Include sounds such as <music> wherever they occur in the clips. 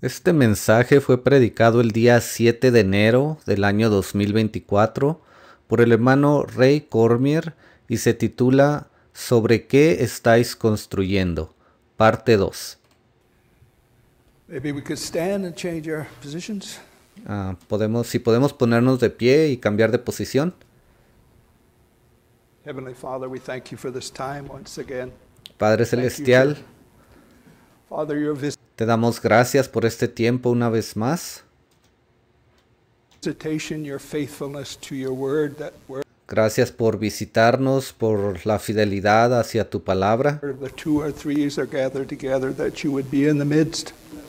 Este mensaje fue predicado el día 7 de enero del año 2024 por el hermano Ray Cormier y se titula Sobre qué estáis construyendo, parte 2. Ah, podemos, si podemos ponernos de pie y cambiar de posición. Padre Celestial, te damos gracias por este tiempo una vez más. Gracias por visitarnos, por la fidelidad hacia tu palabra.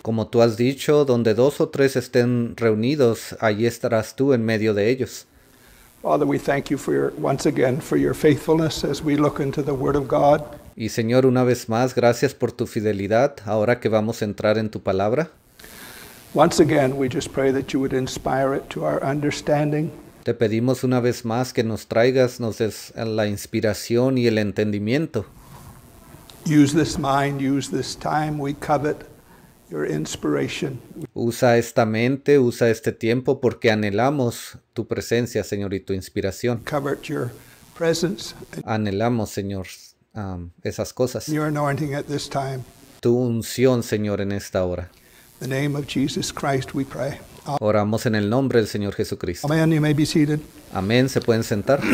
Como tú has dicho, donde dos o tres estén reunidos, allí estarás tú en medio de ellos. Father, we thank you for once again for your faithfulness as we look into the Word of God. Y Señor, una vez más, gracias por tu fidelidad ahora que vamos a entrar en tu palabra. Te pedimos una vez más que nos traigas nos des la inspiración y el entendimiento. Usa esta mente, usa este tiempo porque anhelamos tu presencia, Señor, y tu inspiración. Anhelamos, Señor, esas cosas. Tu unción, Señor, en esta hora. Oramos en el nombre del Señor Jesucristo. Amén. Amén. Se pueden sentar. <clears throat>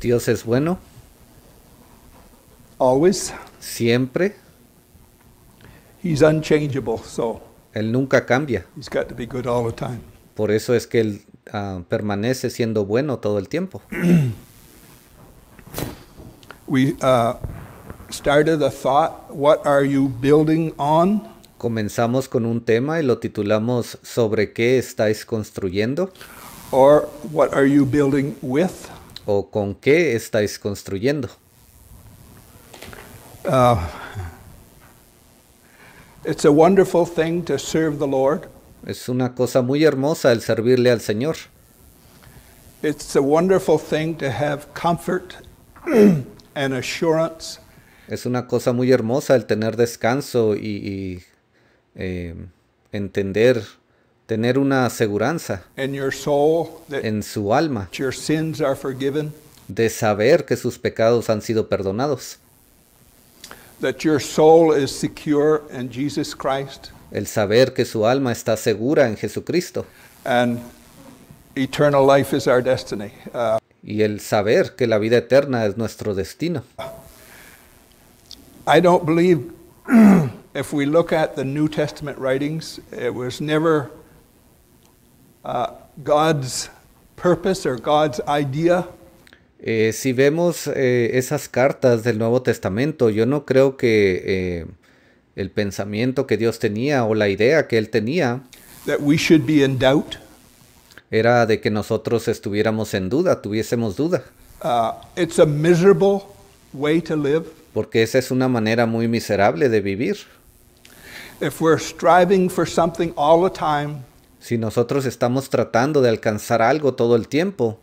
Dios es bueno. Always. Siempre. He's unchangeable, so. Él nunca cambia. He's got to be good all the time. Por eso es que él ah, permanece siendo bueno todo el tiempo. <clears throat> We uh, started a thought, what are you building on? Comenzamos con un tema y lo titulamos ¿Sobre qué estáis construyendo? Or what are you building with? ¿O con qué estáis construyendo? Uh, it's a wonderful thing to serve the Lord. Es una cosa muy hermosa el servirle al Señor. It's a wonderful thing to have comfort <clears throat> and assurance. Es una cosa muy hermosa el tener descanso y, y eh, entender tener una aseguranza en su alma de saber que sus pecados han sido perdonados. El saber que su alma está segura en Jesucristo. y el saber que la vida eterna es nuestro destino. I don't believe <clears throat> if we look at the New Testament writings, it never Uh, eh, si vemos eh, esas cartas del Nuevo Testamento, yo no creo que eh, el pensamiento que Dios tenía o la idea que él tenía era de que nosotros estuviéramos en duda, tuviésemos duda. Uh, Porque esa es una manera muy miserable de vivir. If we're striving for something all the time, si nosotros estamos tratando de alcanzar algo todo el tiempo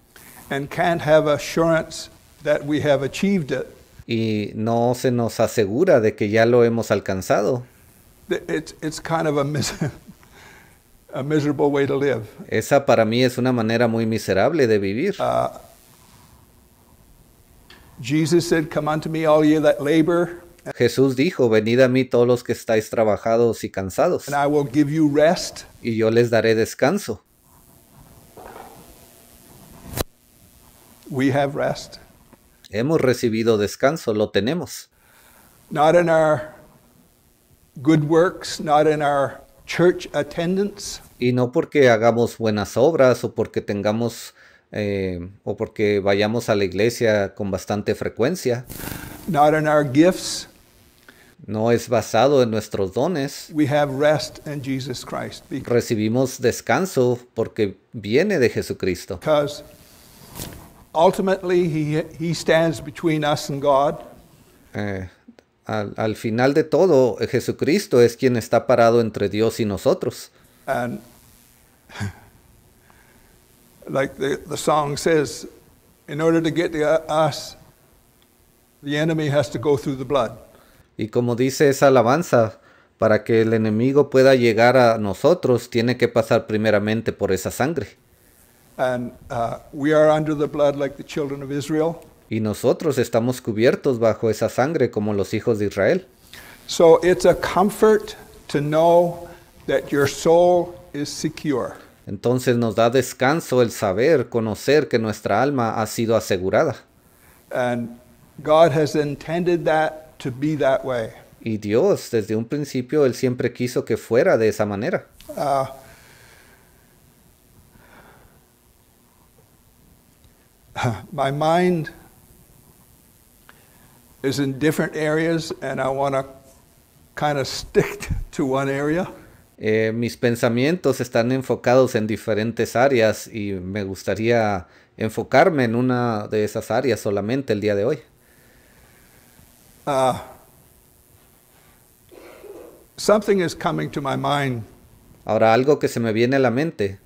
y no se nos asegura de que ya lo hemos alcanzado. Esa para mí es una manera muy miserable de vivir. Jesús dijo, "Venid a mí todos los que estáis trabajados y cansados." And I will give you y yo les daré descanso. We have rest. Hemos recibido descanso, lo tenemos. Not in our good works, not in our church attendance. Y no porque hagamos buenas obras o porque tengamos eh, o porque vayamos a la iglesia con bastante frecuencia. Not in our gifts no es basado en nuestros dones. We have rest in Jesus Christ Recibimos descanso porque viene de Jesucristo. Ultimately, he, he stands between us and God. Eh, al, al, final de todo, Jesucristo es quien está parado entre Dios y nosotros. And, like the, the song says, in order to get to us, the enemy has to go through the blood. Y como dice esa alabanza, para que el enemigo pueda llegar a nosotros, tiene que pasar primeramente por esa sangre. Y nosotros estamos cubiertos bajo esa sangre como los hijos de Israel. Entonces nos da descanso el saber, conocer que nuestra alma ha sido asegurada. And God has intended that to Y Dios, desde un principio, Él siempre quiso que fuera de esa manera. Ah. <laughs> my mind is in different areas, and I want to kind of stick <laughs> to one area. Eh, mis pensamientos están enfocados en diferentes áreas y me gustaría enfocarme en una de esas áreas solamente el día de hoy. Uh, something is coming to my mind. Ahora algo que se me viene a la mente.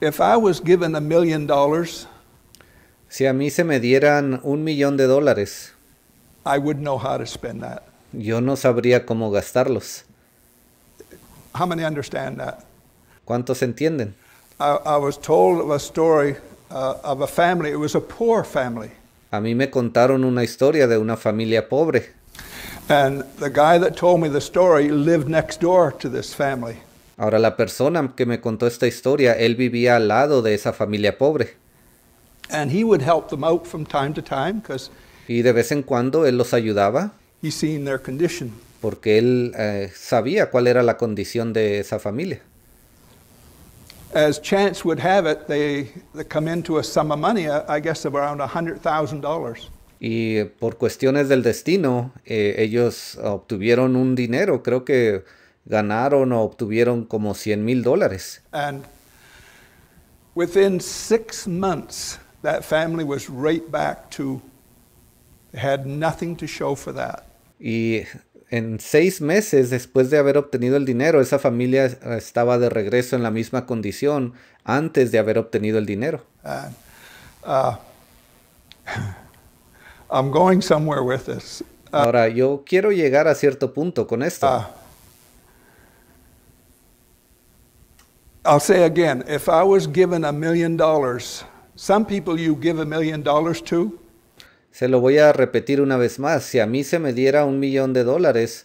If I was given a million dollars, si a mí se me dieran un millón de dólares, I would know how to spend that. Yo no sabría cómo gastarlos. How many understand that? ¿Cuántos entienden? I, I was told of a story Uh, a mí me contaron una historia de una familia pobre. Ahora la persona que me contó esta historia, él vivía al lado de esa familia pobre. Y de vez en cuando él los ayudaba. Porque él eh, sabía cuál era la condición de esa familia. as chance would have it, they, they come into a sum of money, uh, I guess, of around $100,000. Y por cuestiones del destino, eh, ellos obtuvieron un dinero, creo que ganaron o obtuvieron como 100 mil dólares. And within six months, that family was right back to, had nothing to show for that. Y En seis meses después de haber obtenido el dinero, esa familia estaba de regreso en la misma condición antes de haber obtenido el dinero. Uh, <laughs> I'm going somewhere with this. Uh, Ahora, yo quiero llegar a cierto punto con esto. Uh, I'll say again, if I was given a million dollars, some people you give a million dollars to, se lo voy a repetir una vez más, si a mí se me diera un millón de dólares,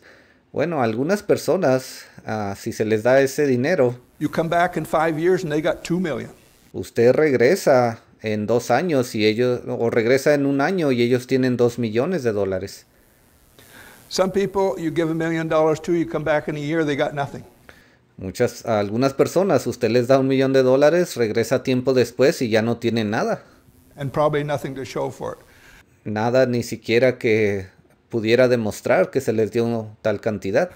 bueno, algunas personas, ah, si se les da ese dinero, usted regresa en dos años y ellos, o regresa en un año y ellos tienen dos millones de dólares. Muchas, algunas personas, usted les da un millón de dólares, regresa tiempo después y ya no tienen nada. And probably nothing to show nada ni siquiera que pudiera demostrar que se les dio tal cantidad.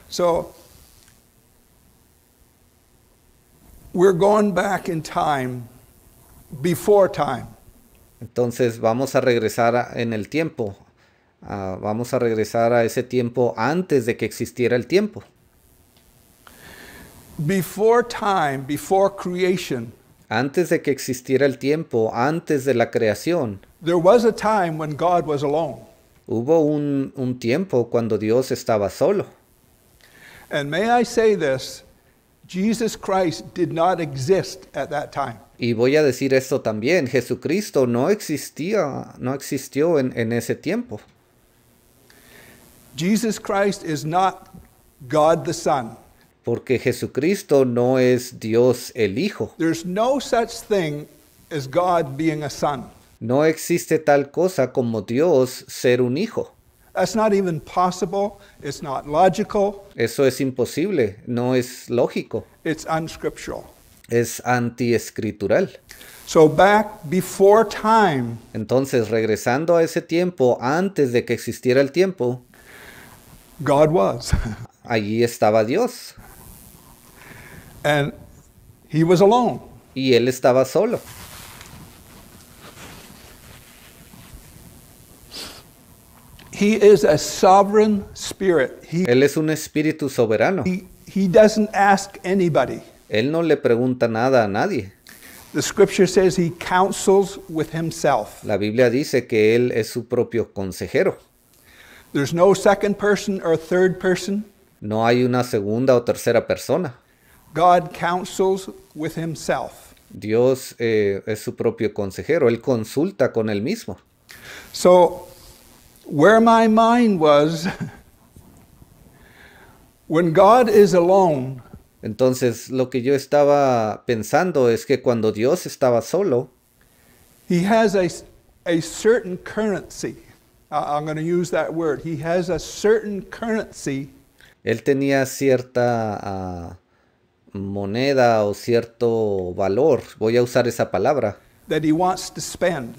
back time, Entonces vamos a regresar en el tiempo. Ah, vamos a regresar a ese tiempo antes de que existiera el tiempo. time, Antes de que existiera el tiempo, antes de la creación. There was a time when God was alone. Hubo un, un tiempo cuando Dios estaba solo. And may I say this, Jesus Christ did not exist at that time. Y voy a decir esto también, Jesucristo no existía, no existió en, en ese tiempo. Jesus Christ is not God the Son. Porque Jesucristo no es Dios el Hijo. There's no such thing as God being a son. No existe tal cosa como Dios ser un hijo. Eso es imposible, no es lógico. Es antiescritural. So Entonces regresando a ese tiempo antes de que existiera el tiempo. God was. <laughs> allí estaba Dios. Y él estaba solo. a spirit. Él es un espíritu soberano. doesn't ask anybody. Él no le pregunta nada a nadie. with himself. La Biblia dice que él es su propio consejero. no hay una segunda o tercera persona. with himself. Dios eh, es su propio consejero. Él consulta con él mismo. So where my mind was <laughs> when God is alone. Entonces, lo que yo estaba pensando es que cuando Dios estaba solo, He has a, a certain currency. I'm going to use that word. He has a certain currency. Él tenía cierta uh, moneda o cierto valor. Voy a usar esa palabra. That he wants to spend.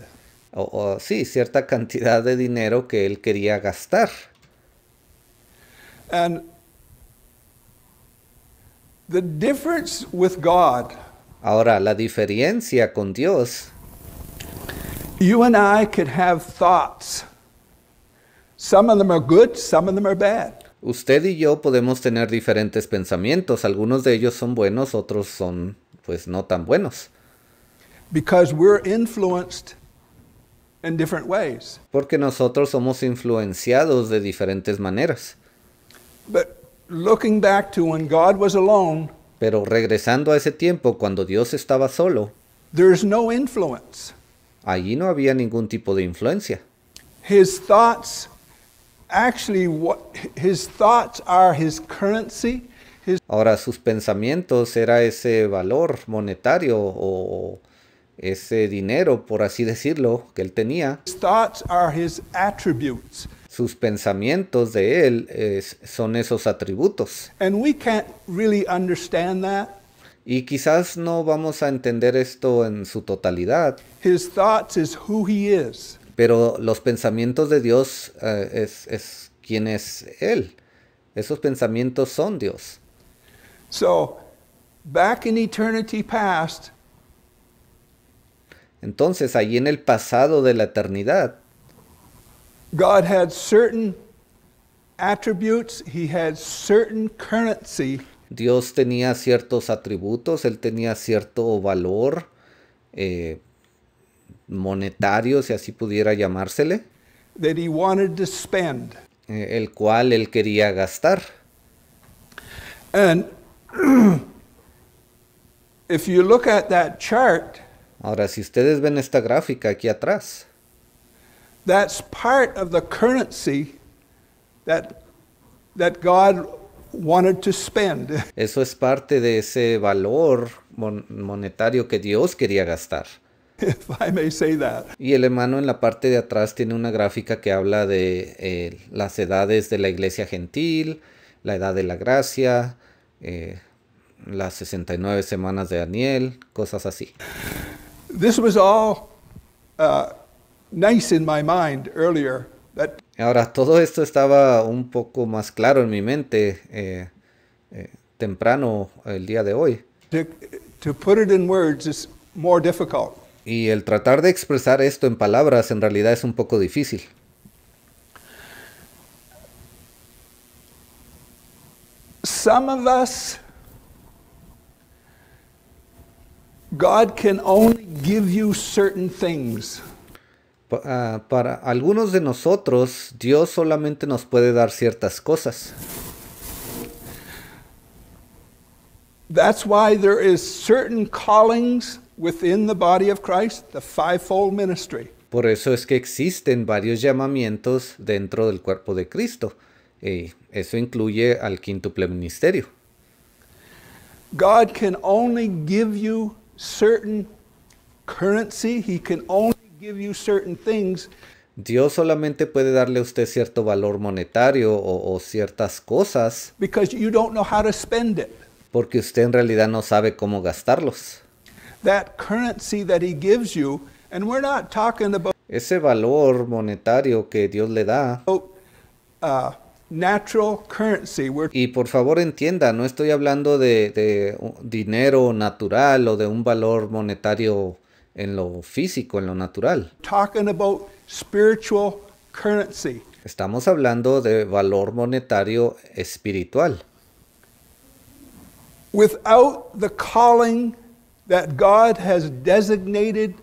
o, sí, cierta cantidad de dinero que él quería gastar. Ahora, la diferencia con Dios. Usted y yo podemos tener diferentes pensamientos. Algunos de ellos son buenos, otros son pues no tan buenos. Because we're influenced ways. Porque nosotros somos influenciados de diferentes maneras. pero regresando a ese tiempo cuando Dios estaba solo, no influence. Allí no había ningún tipo de influencia. Ahora sus pensamientos era ese valor monetario o ese dinero, por así decirlo, que él tenía. Sus pensamientos de él son esos atributos. Y quizás no vamos a entender esto en su totalidad. Pero los pensamientos de Dios eh, es, es quién es Él. Esos pensamientos son Dios. So, back in eternity past, entonces, allí en el pasado de la eternidad, currency. Dios tenía ciertos atributos, él tenía cierto valor eh, monetario, si así pudiera llamársele, eh, el cual él quería gastar. And <clears throat> if you look at that chart, Ahora, si ustedes ven esta gráfica aquí atrás, currency Eso es parte de ese valor monetario que Dios quería gastar. Y el hermano en la parte de atrás tiene una gráfica que habla de eh, las edades de la iglesia gentil, la edad de la gracia, eh, las 69 semanas de Daniel, cosas así. Ahora, todo esto estaba un poco más claro en mi mente eh, eh, temprano el día de hoy. to put it in words is more difficult. Y el tratar de expresar esto en palabras en realidad es un poco difícil. Some of us God can only give you certain things. Uh, para algunos de nosotros, Dios solamente nos puede dar ciertas cosas. That's why there is certain callings within the body of Christ, the fivefold ministry. Por eso es que existen varios llamamientos dentro del cuerpo de Cristo. Y eh, eso incluye al quíntuple ministerio. God can only give you currency, Dios solamente puede darle a usted cierto valor monetario o, ciertas cosas. don't know Porque usted en realidad no sabe cómo gastarlos. ese valor monetario que Dios le da. Uh, y por favor entienda, no estoy hablando de, dinero natural o de un valor monetario en lo físico, en lo natural. Estamos hablando de valor monetario espiritual. Without the calling that God has designated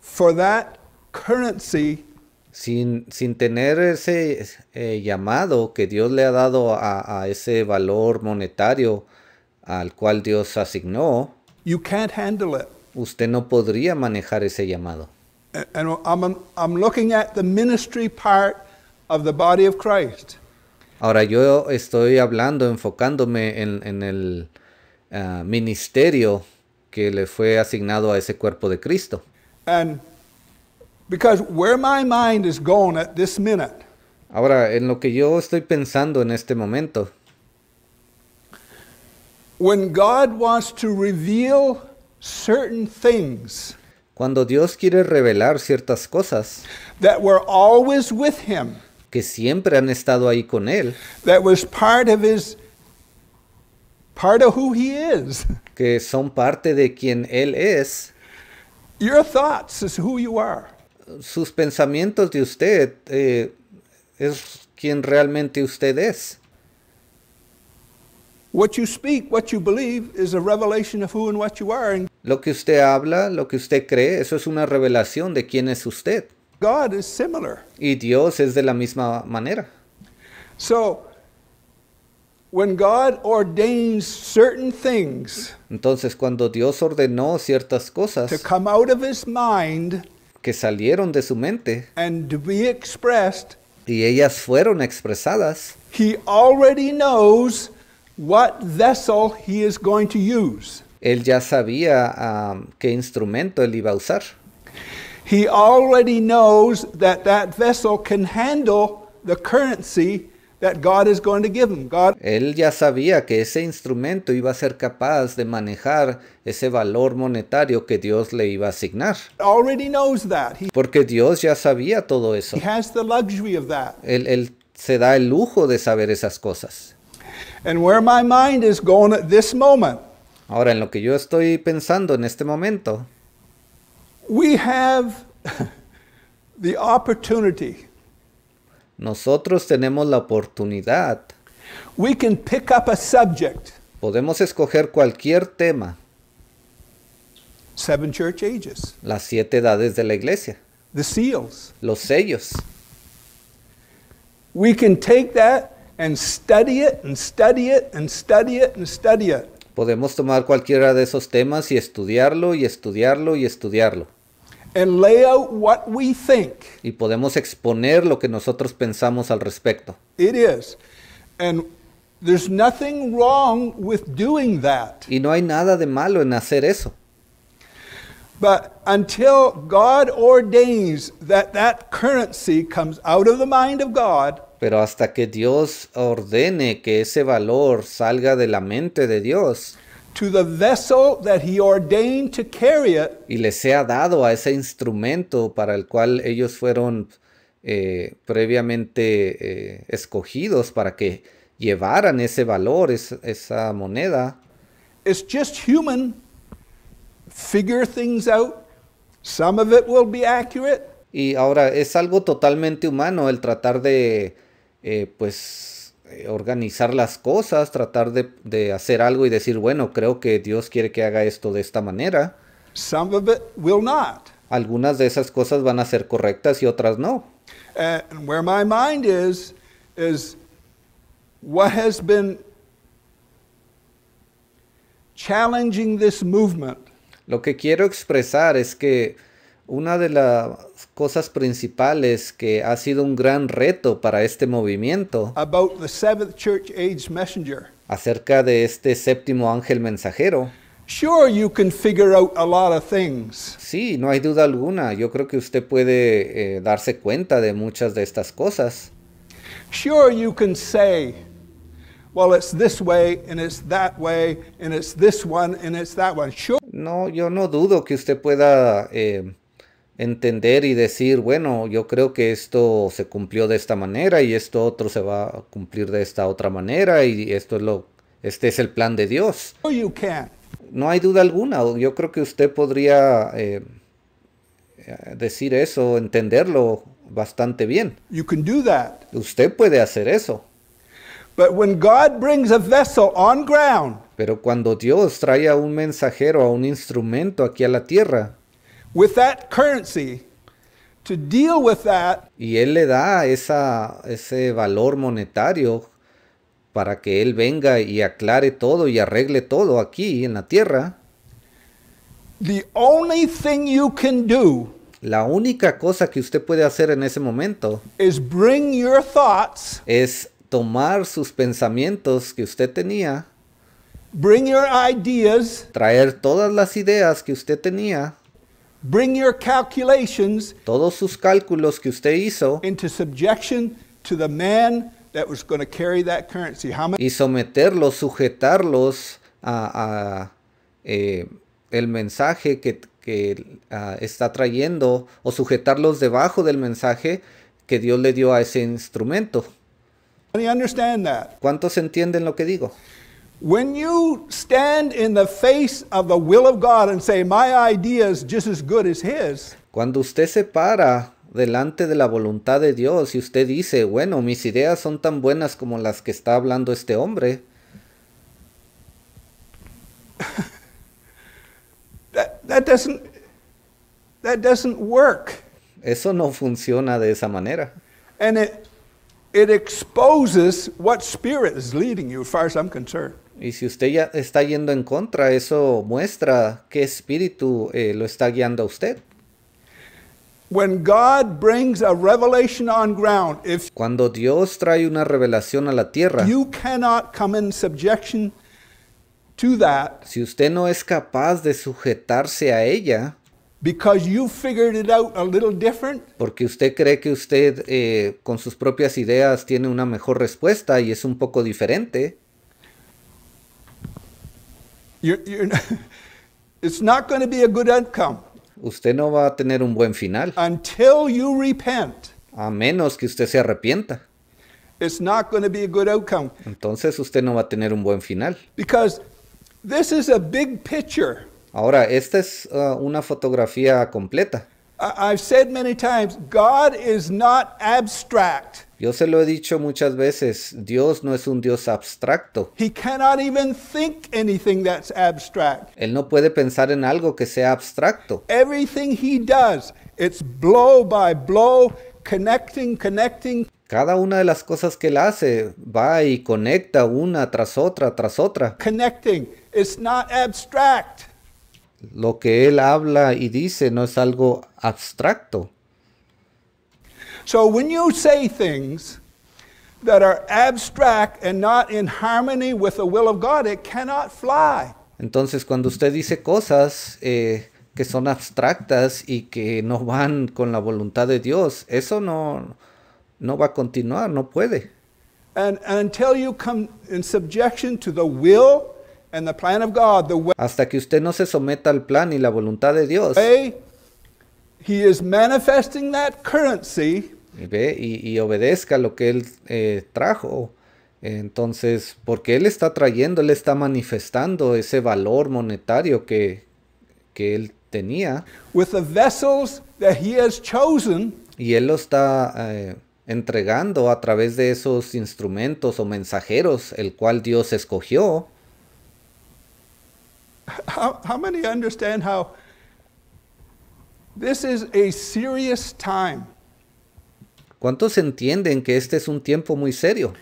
for that currency sin, tener ese eh, llamado que Dios le ha dado a, ese valor monetario al cual Dios asignó, usted no podría manejar ese llamado. Ahora yo estoy hablando, enfocándome en, el ah, ministerio que le fue asignado a ese cuerpo de Cristo. Because where my mind is going at this minute. Ahora, en lo que yo estoy pensando en este momento. When God wants to reveal certain things. Cuando Dios quiere revelar ciertas cosas. That were always with him. Que siempre han estado ahí con él. That was part of his part of who he is. Que son parte de quien él es. Your thoughts is who you are. sus pensamientos de usted eh, es quien realmente usted es. lo que usted habla, lo que usted cree, eso es una revelación de quién es usted. Y Dios es de la misma manera. certain things, entonces cuando Dios ordenó ciertas cosas, come out of his mind, que salieron de su mente and to be expressed, y ellas fueron expresadas, he already knows what vessel he is going to use. Él ya sabía um, qué instrumento él iba a usar. He already knows that that vessel can handle the currency Él ya sabía que ese instrumento iba a ser capaz de manejar ese valor monetario que Dios le iba a asignar. Porque Dios ya sabía todo eso. Él, se da el lujo de saber esas cosas. Ahora en lo que yo estoy pensando en este momento. We have <laughs> the opportunity nosotros tenemos la oportunidad. pick up Podemos escoger cualquier tema. Las siete edades de la iglesia. Los sellos. We can Podemos tomar cualquiera de esos temas y estudiarlo y estudiarlo y estudiarlo. and lay out what we think. Y podemos exponer lo que nosotros pensamos al respecto. It is. And there's nothing wrong with doing that. Y no hay nada de malo en hacer eso. But until God ordains that that currency comes out of the mind of God, pero hasta que Dios ordene que ese valor salga de la mente de Dios, y les sea dado a ese instrumento para el cual ellos fueron eh, previamente eh, escogidos para que llevaran ese valor, esa moneda. It's just human. Figure things out. Some of it will be accurate. Y ahora es algo totalmente humano el tratar de, eh, pues, eh, organizar las cosas, tratar de, hacer algo y decir, bueno, creo que Dios quiere que haga esto de esta manera. Algunas de esas cosas van a ser correctas y otras no. Lo que quiero expresar es que una de las cosas principales que ha sido un gran reto para este movimiento acerca de este séptimo ángel mensajero. Sure, you can figure out a lot of things. Sí, no hay duda alguna. Yo creo que usted puede eh, darse cuenta de muchas de estas cosas. Sure, you can say, well, it's this way and it's that way and it's this one and it's that one. No, yo no dudo que usted pueda eh, entender y decir, bueno, yo creo que esto se cumplió de esta manera y esto otro se va a cumplir de esta otra manera y esto es lo este es el plan de Dios. No hay duda alguna, yo creo que usted podría eh, decir eso, entenderlo bastante bien. Usted puede hacer eso. pero cuando Dios trae a un mensajero, a un instrumento aquí a la tierra, currency Y él le da ese valor monetario para que él venga y aclare todo y arregle todo aquí en la tierra. only you can do la única cosa que usted puede hacer en ese momento bring your thoughts, es tomar sus pensamientos que usted tenía, bring ideas, traer todas las ideas que usted tenía Bring your calculations todos sus cálculos que usted hizo into subjection to the man that was going to carry that currency. y someterlos, sujetarlos a, eh, el mensaje que, que ah, está trayendo o sujetarlos debajo del mensaje que Dios le dio a ese instrumento. ¿Cuántos entienden lo que digo? When you stand in the face of the will of God and say, My idea is just as good as His. Cuando usted se para delante de la voluntad de Dios y usted dice, bueno, mis ideas son tan buenas como las que está hablando este hombre. <laughs> that, that, doesn't, that doesn't work. Eso no funciona de esa manera. And it, it exposes what spirit is leading you, as far as I'm concerned. Y si usted ya está yendo en contra, eso muestra qué espíritu eh, lo está guiando a usted. Cuando Dios trae una revelación a la tierra, si usted no es capaz de sujetarse a ella, porque usted cree que usted eh, con sus propias ideas tiene una mejor respuesta y es un poco diferente, You're, you're <laughs> it's not going to be a good outcome. Usted no va a tener un buen final. Until you repent. A menos que usted se arrepienta. It's not going to be a good outcome. Entonces usted no va a tener un buen final. Because this is a big picture. Ahora, esta es uh, una fotografía completa. I've said many times, God is not abstract. Yo se lo he dicho muchas veces, Dios no es un Dios abstracto. He cannot even think anything that's abstract. Él no puede pensar en algo que sea abstracto. Everything he does, it's blow by blow, connecting, connecting. Cada una de las cosas que él hace va y conecta una tras otra tras otra. Connecting, it's not abstract. Lo que él habla y dice no es algo abstracto. So when you say things that are abstract and not in harmony with the will of God, it cannot fly. Entonces cuando usted dice cosas eh, que son abstractas y que no van con la voluntad de Dios, eso no, no va a continuar, no puede. And, and until you come in subjection to the will hasta que usted no se someta al plan y la voluntad de Dios. He is manifesting that currency. Y ve y, obedezca lo que él eh, trajo. Entonces, porque él está trayendo, él está manifestando ese valor monetario que, que él tenía. With the vessels that he has chosen, y él lo está eh, entregando a través de esos instrumentos o mensajeros, el cual Dios escogió how, understand ¿Cuántos entienden que este es un tiempo muy serio?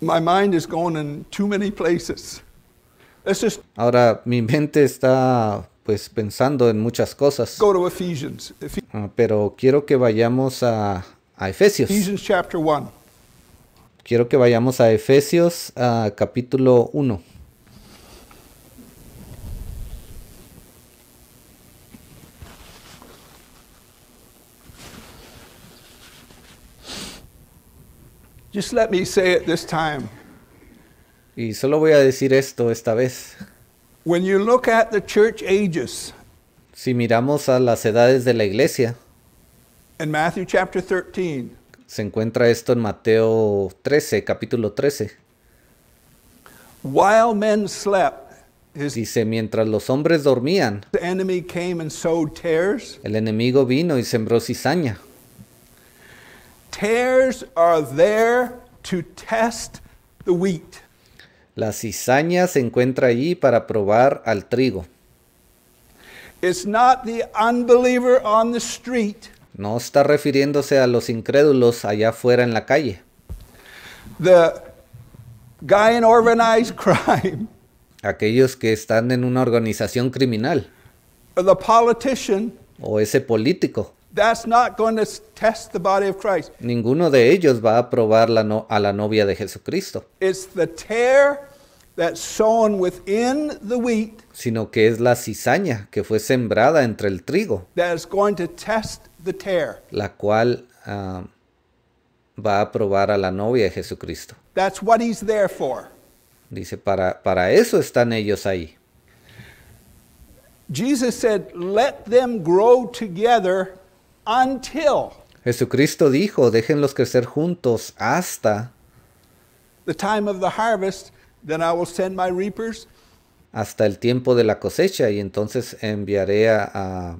My mind is going in too many places. Ahora mi mente está pues pensando en muchas cosas. Ah, pero quiero que vayamos a, Efesios. Quiero que vayamos a Efesios ah, capítulo 1. Y solo voy a decir esto esta vez. si miramos a las edades de la iglesia, se encuentra esto en Mateo 13, capítulo 13. Dice, mientras los hombres dormían, el enemigo vino y sembró cizaña. Tares are La cizaña se encuentra allí para probar al trigo. not the unbeliever on the street. No está refiriéndose a los incrédulos allá afuera en la calle. The guy in organized <laughs> crime. Aquellos que están en una organización criminal. The politician. O ese político. That's not going to test the body of Christ. Ninguno de ellos va a probar la no, a la novia de Jesucristo. It's the tear that's sown within the wheat sino que es la cizaña que fue sembrada entre el trigo, that going to test the tear. la cual ah, va a probar a la novia de Jesucristo. That's what he's there for. Dice, para, para eso están ellos ahí. Jesus said, let them grow together Jesucristo dijo, déjenlos crecer juntos hasta Hasta el tiempo de la cosecha y entonces enviaré a,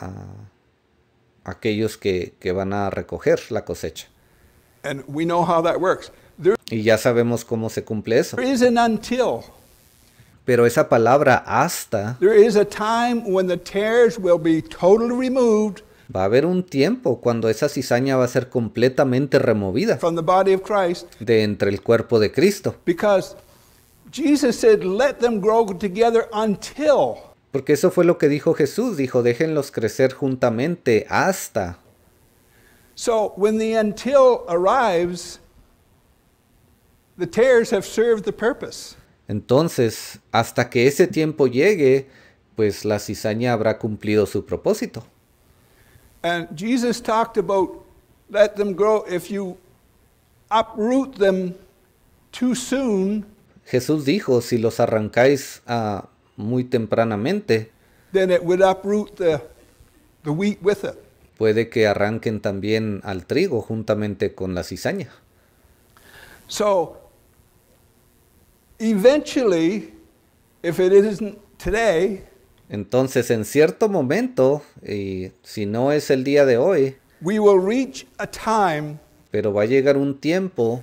a, aquellos que, van a recoger la cosecha. y ya sabemos cómo se cumple eso. Pero esa palabra hasta. will be removed Va a haber un tiempo cuando esa cizaña va a ser completamente removida de entre el cuerpo de Cristo. Porque eso fue lo que dijo Jesús, dijo, "Déjenlos crecer juntamente hasta." Entonces, hasta que ese tiempo llegue, pues la cizaña habrá cumplido su propósito. And Jesus talked about let them grow if you uproot them too soon. Jesús dijo, si los arrancáis uh, muy tempranamente, then it would uproot the, the wheat with it. Puede que arranquen también al trigo juntamente con la cizaña. So, eventually, if it isn't today, Entonces, en cierto momento, y si no es el día de hoy, pero va a llegar un tiempo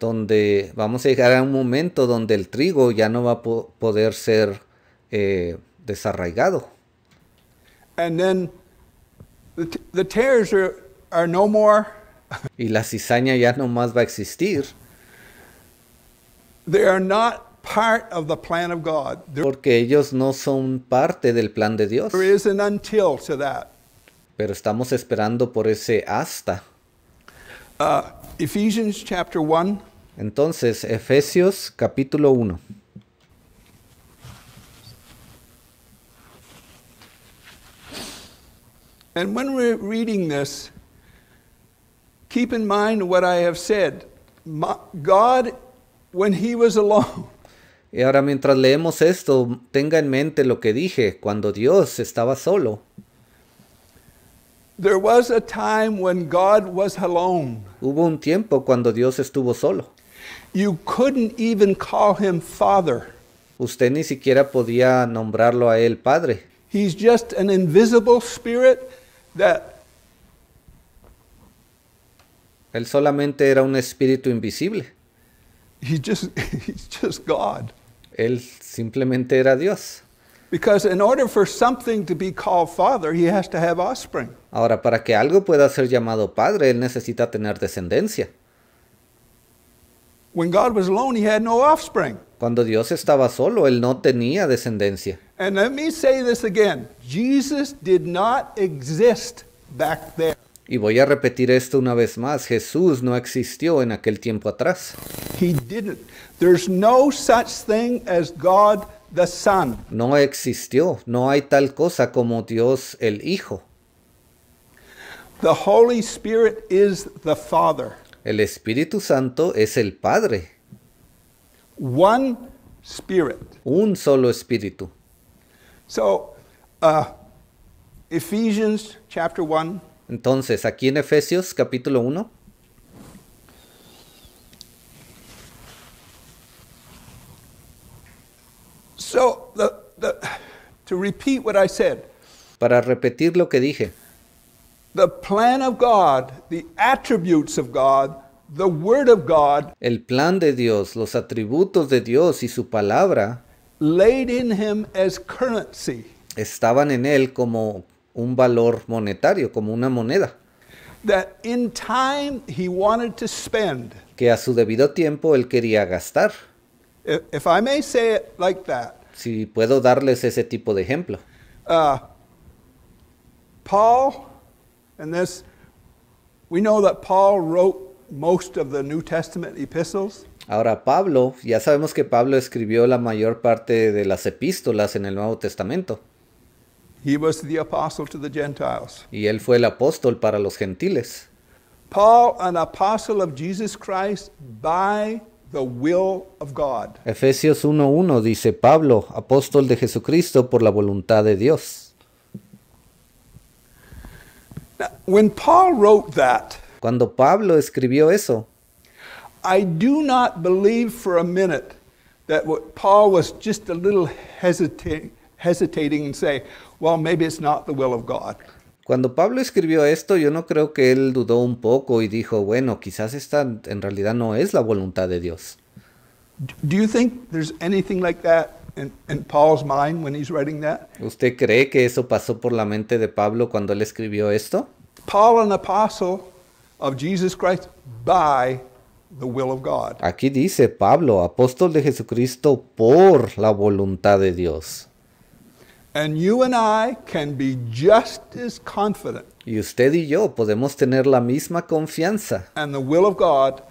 Donde vamos a llegar a un momento donde el trigo ya no va a poder ser desarraigado. y la cizaña ya no más va a existir. They are not part of the plan of God. Porque ellos no son parte del plan de Dios. There is an until to that. Pero estamos esperando por ese hasta. Uh, Ephesians chapter 1. Entonces, Efesios capítulo 1. And when we're reading this, keep in mind what I have said. My, God, when He was alone, Y ahora mientras leemos esto, tenga en mente lo que dije cuando Dios estaba solo. Hubo un tiempo cuando Dios estuvo solo. Usted ni siquiera podía nombrarlo a él padre. Él solamente era un espíritu invisible He just, <laughs> he's just God. Él simplemente era Dios. Because in order for something to be called father, he has to have offspring. Ahora, para que algo pueda ser llamado padre, él necesita tener descendencia. When God was alone, he had no offspring. Cuando Dios estaba solo, él no tenía descendencia. And let me say this again. Jesus did not exist back there. Y voy a repetir esto una vez más, Jesús no existió en aquel tiempo atrás. There's no such thing as God the Son. existió, no hay tal cosa como Dios el Hijo. The Holy Spirit is the Father. El Espíritu Santo es el Padre. One Spirit. Un solo espíritu. So, uh, Ephesians chapter 1 entonces, aquí en Efesios capítulo 1. para repetir lo que dije. word el plan de Dios, los atributos de Dios y su palabra Estaban en él como un valor monetario, como una moneda. Que a su debido tiempo él quería gastar. Si puedo darles ese tipo de ejemplo. Ahora Pablo, ya sabemos que Pablo escribió la mayor parte de las epístolas en el Nuevo Testamento. He was the apostle to the Gentiles. Y él fue el apóstol para los gentiles. Paul, an apostle of Jesus Christ by the will of God. Efesios 1:1 dice Pablo, apóstol de Jesucristo por la voluntad de Dios. Now, when Paul wrote that, cuando Pablo escribió eso, I do not believe for a minute that what Paul was just a little hesitating hesitating and say, well, maybe it's not the will of God. Cuando Pablo escribió esto, yo no creo que él dudó un poco y dijo, bueno, quizás esta en realidad no es la voluntad de Dios. Do you think there's anything like that in, in Paul's mind when he's writing that? ¿Usted cree que eso pasó por la mente de Pablo cuando él escribió esto? Paul an apostle of Jesus Christ by the will of God. Aquí dice Pablo, apóstol de Jesucristo por la voluntad de Dios. And you and I can be just as confident. Y usted y yo podemos tener la misma confianza. And the will of God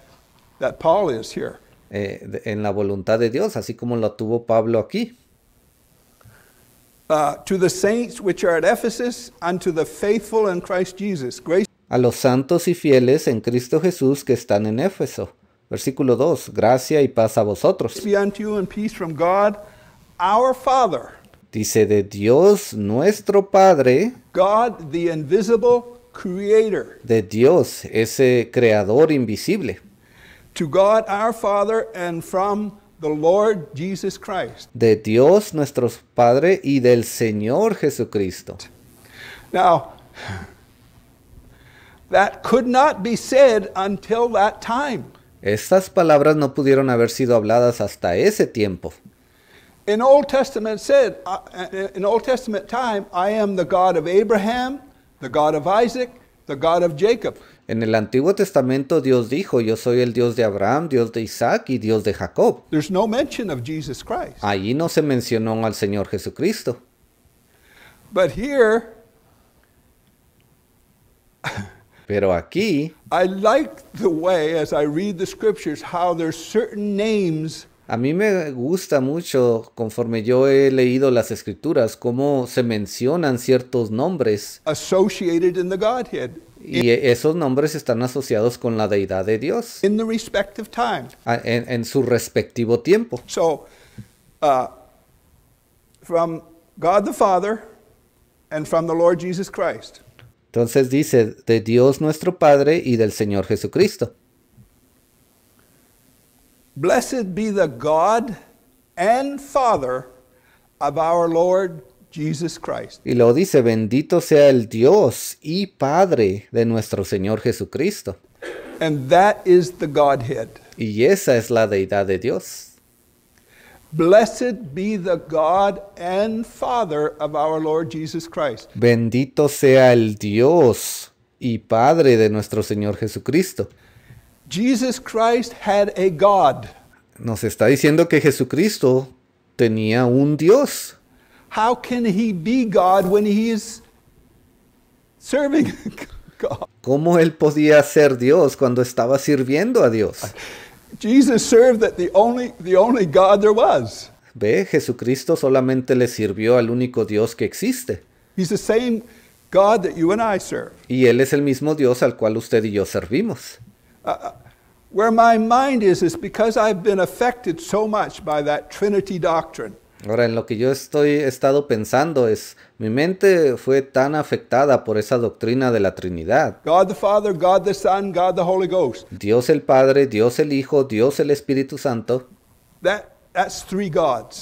that Paul is here. Eh, en la voluntad de Dios, así como la tuvo Pablo aquí. Uh, to the saints which are at Ephesus, unto the faithful in Christ Jesus. Grace. A los santos y fieles en Cristo Jesús que están en Éfeso. Versículo 2. Gracia y paz a vosotros. Be unto you and peace from God, our Father. Dice de Dios nuestro Padre. invisible De Dios, ese creador invisible. De Dios nuestro Padre y del Señor Jesucristo. Now, that could not be said until that time. Estas palabras no pudieron haber sido habladas hasta ese tiempo. in Old Testament said, uh, in Old Testament time, I am the God of Abraham, the God of Isaac, the God of Jacob. En el Antiguo Testamento Dios dijo, yo soy el Dios de Abraham, Dios de Isaac y Dios de Jacob. There's no mention of Jesus Christ. Allí no se mencionó al Señor Jesucristo. But here, Pero aquí, I like the way as I read the scriptures how there's certain names A mí me gusta mucho, conforme yo he leído las escrituras, cómo se mencionan ciertos nombres. Associated in the Godhead. Y esos nombres están asociados con la deidad de Dios. In the respective time. Ah, en, su respectivo tiempo. So, uh, from God the Father and from the Lord Jesus Christ. Entonces dice, de Dios nuestro Padre y del Señor Jesucristo. Blessed be the God and Father of our Lord Jesus Christ. Y lo dice, bendito sea el Dios y Padre de nuestro Señor Jesucristo. And that is the Godhead. Y esa es la deidad de Dios. Blessed be the God and Father of our Lord Jesus Christ. Bendito sea el Dios y Padre de nuestro Señor Jesucristo. Jesus Christ had a God. Nos está diciendo que Jesucristo tenía un Dios. How can he be God when he is serving <laughs> God? ¿Cómo él podía ser Dios cuando estaba sirviendo a Dios? Jesus served that the only the only God there was. Ve, Jesucristo solamente le sirvió al único Dios que existe. He's the same God that you and I serve. Y él es el mismo Dios al cual usted y yo servimos. Ahora, en lo que yo estoy he estado pensando es, mi mente fue tan afectada por esa doctrina de la Trinidad. Dios el Padre, Dios el Hijo, Dios el Espíritu Santo.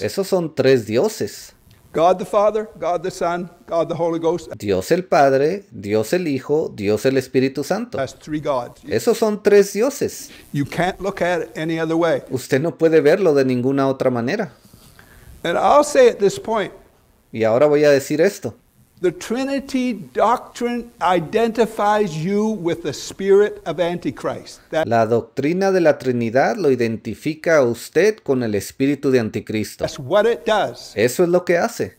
Esos son tres dioses. Dios el Padre, Dios el Hijo, Dios el Espíritu Santo. Esos son tres dioses. Usted no puede verlo de ninguna otra manera. Y ahora voy a decir esto la doctrina de la Trinidad lo identifica a usted con el espíritu de Anticristo. Eso es lo que hace.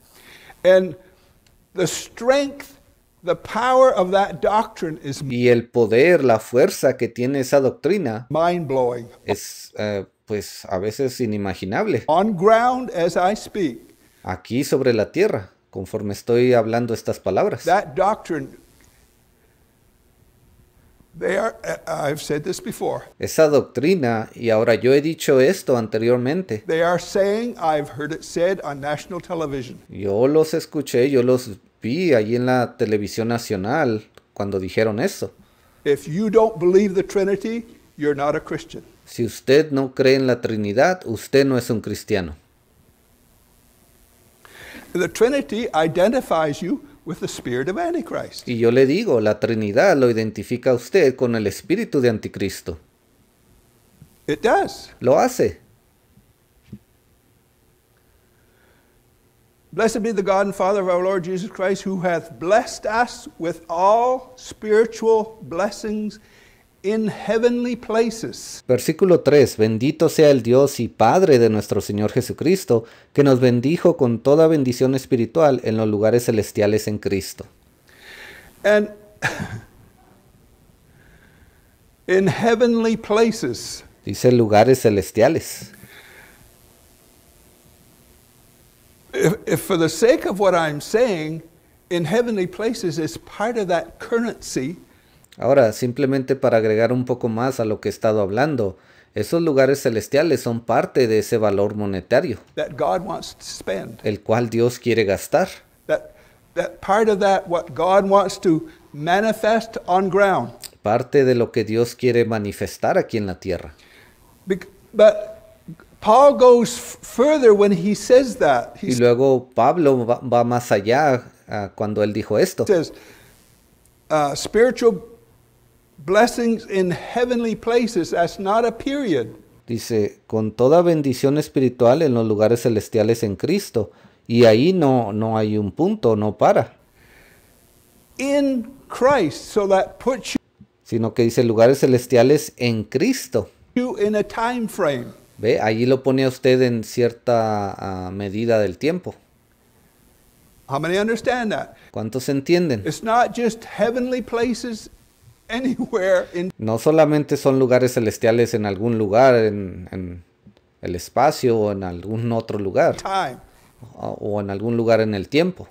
y el poder, la fuerza que tiene esa doctrina Es eh, pues a veces inimaginable. Aquí sobre la tierra conforme estoy hablando estas palabras. Uh, Esa doctrina, y ahora yo he dicho esto anteriormente. Yo los escuché, yo los vi ahí en la televisión nacional cuando dijeron eso. Si usted no cree en la Trinidad, usted no es un cristiano. The Trinity identifies you with the spirit of Antichrist. Y yo le digo, la Trinidad lo identifica a usted con el espíritu de Anticristo. It does. Lo hace. Blessed be the God and Father of our Lord Jesus Christ, who hath blessed us with all spiritual blessings in heavenly places. Versículo 3. Bendito sea el Dios y Padre de nuestro Señor Jesucristo, que nos bendijo con toda bendición espiritual en los lugares celestiales en Cristo. En <laughs> in heavenly places. Dice lugares celestiales. if for the sake of what I'm saying, in heavenly places is part of that currency Ahora, simplemente para agregar un poco más a lo que he estado hablando, esos lugares celestiales son parte de ese valor monetario, el cual Dios quiere gastar. Parte de lo que Dios quiere manifestar aquí en la tierra. Y luego Pablo va, más allá ah, cuando él dijo esto. Says, uh, blessings in heavenly places. That's not a period. Dice, con toda bendición espiritual en los lugares celestiales en Cristo. Y ahí no, no hay un punto, no para. In Christ, sino que dice lugares celestiales en Cristo. You in a time frame. Ve, ahí lo pone usted en cierta ah, medida del tiempo. understand that? ¿Cuántos entienden? It's not just heavenly places no solamente son lugares celestiales en algún lugar, en, el espacio o en algún otro lugar. O, en algún lugar en el tiempo.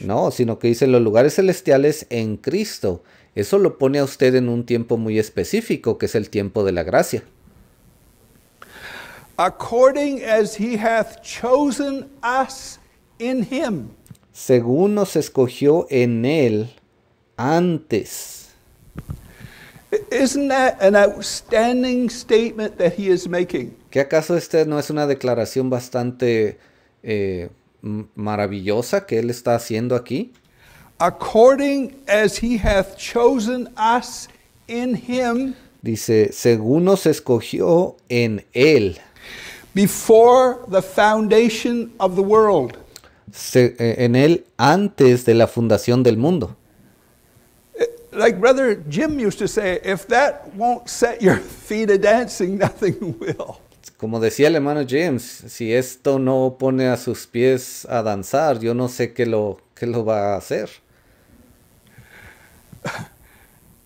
No, sino que dice los lugares celestiales en Cristo. Eso lo pone a usted en un tiempo muy específico, que es el tiempo de la gracia. Según nos escogió en él antes. Isn't that an outstanding statement that he is making? ¿Qué acaso esta no es una declaración bastante eh, maravillosa que él está haciendo aquí? According as he hath chosen us in him. Dice, según nos escogió en él. Before the foundation of the world. Se, eh, en él antes de la fundación del mundo like Brother Jim used to say, if that won't set your <laughs> feet a dancing, <laughs> nothing will. Como decía el hermano James, si esto no pone a sus pies a danzar, yo no sé qué lo, qué lo va a hacer.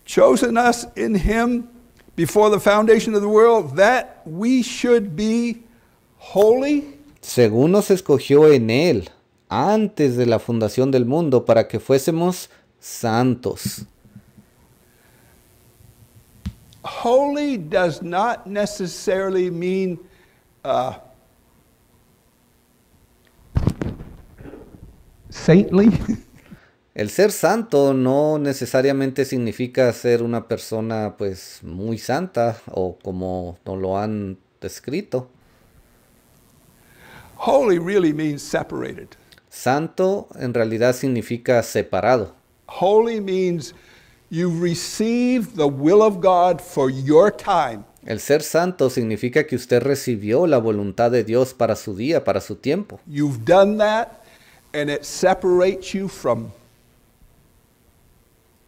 Chosen us in him before the foundation of the world that we should be holy. Según nos escogió en él antes de la fundación del mundo para que fuésemos santos holy does not necessarily mean uh, saintly. El ser santo no necesariamente significa ser una persona pues muy santa o como lo han descrito. Holy really means separated. Santo en realidad significa separado. Holy means You received the will of God for your time. El ser santo significa que usted recibió la voluntad de Dios para su día, para su tiempo. You've done that and it separates you from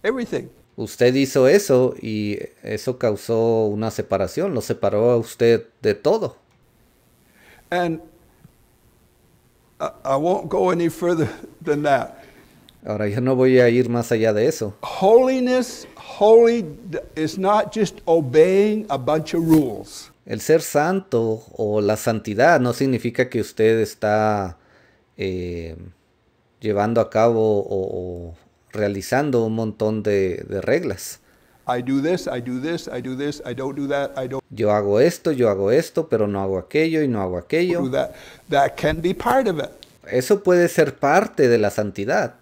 everything. Usted hizo eso y eso causó una separación, lo separó a usted de todo. And I won't go any further than that. Ahora yo no voy a ir más allá de eso. El ser santo o la santidad no significa que usted está eh, llevando a cabo o, realizando un montón de, reglas. Yo hago esto, yo hago esto, pero no hago aquello y no hago aquello. Eso puede ser parte de la santidad.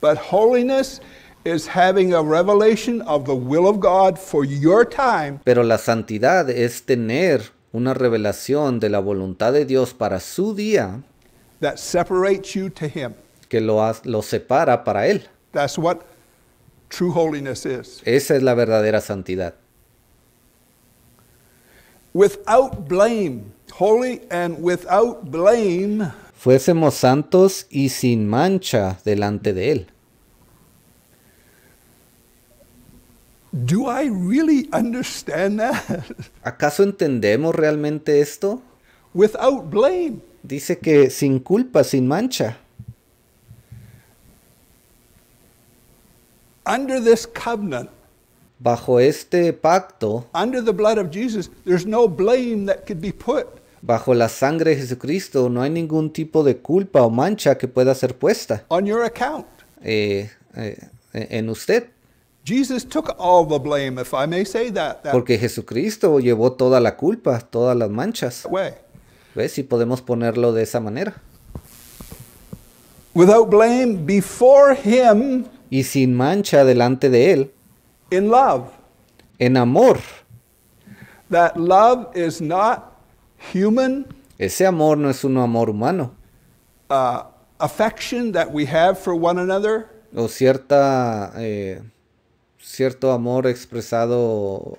But holiness is having a revelation of the will of God for your time. Pero la santidad es tener una revelación de la voluntad de Dios para su día. That separates you to him. Que lo, lo separa para él. That's what true holiness is. Esa es la verdadera santidad. Without blame, holy and without blame. fuésemos santos y sin mancha delante de Él. Do I really understand that? ¿Acaso entendemos realmente esto? Without blame. Dice que sin culpa, sin mancha. Under this covenant, bajo este pacto, under the blood of Jesus, there's no blame that could be put Bajo la sangre de Jesucristo no hay ningún tipo de culpa o mancha que pueda ser puesta. Eh, eh, en usted. Jesus took all the blame, if I may say that, Porque Jesucristo llevó toda la culpa, todas las manchas. ¿Ves? Si podemos ponerlo de esa manera. Without blame before him. Y sin mancha delante de él. In love. En amor. That love is not human. Ese amor no es un amor humano. Uh, o cierta eh, cierto amor expresado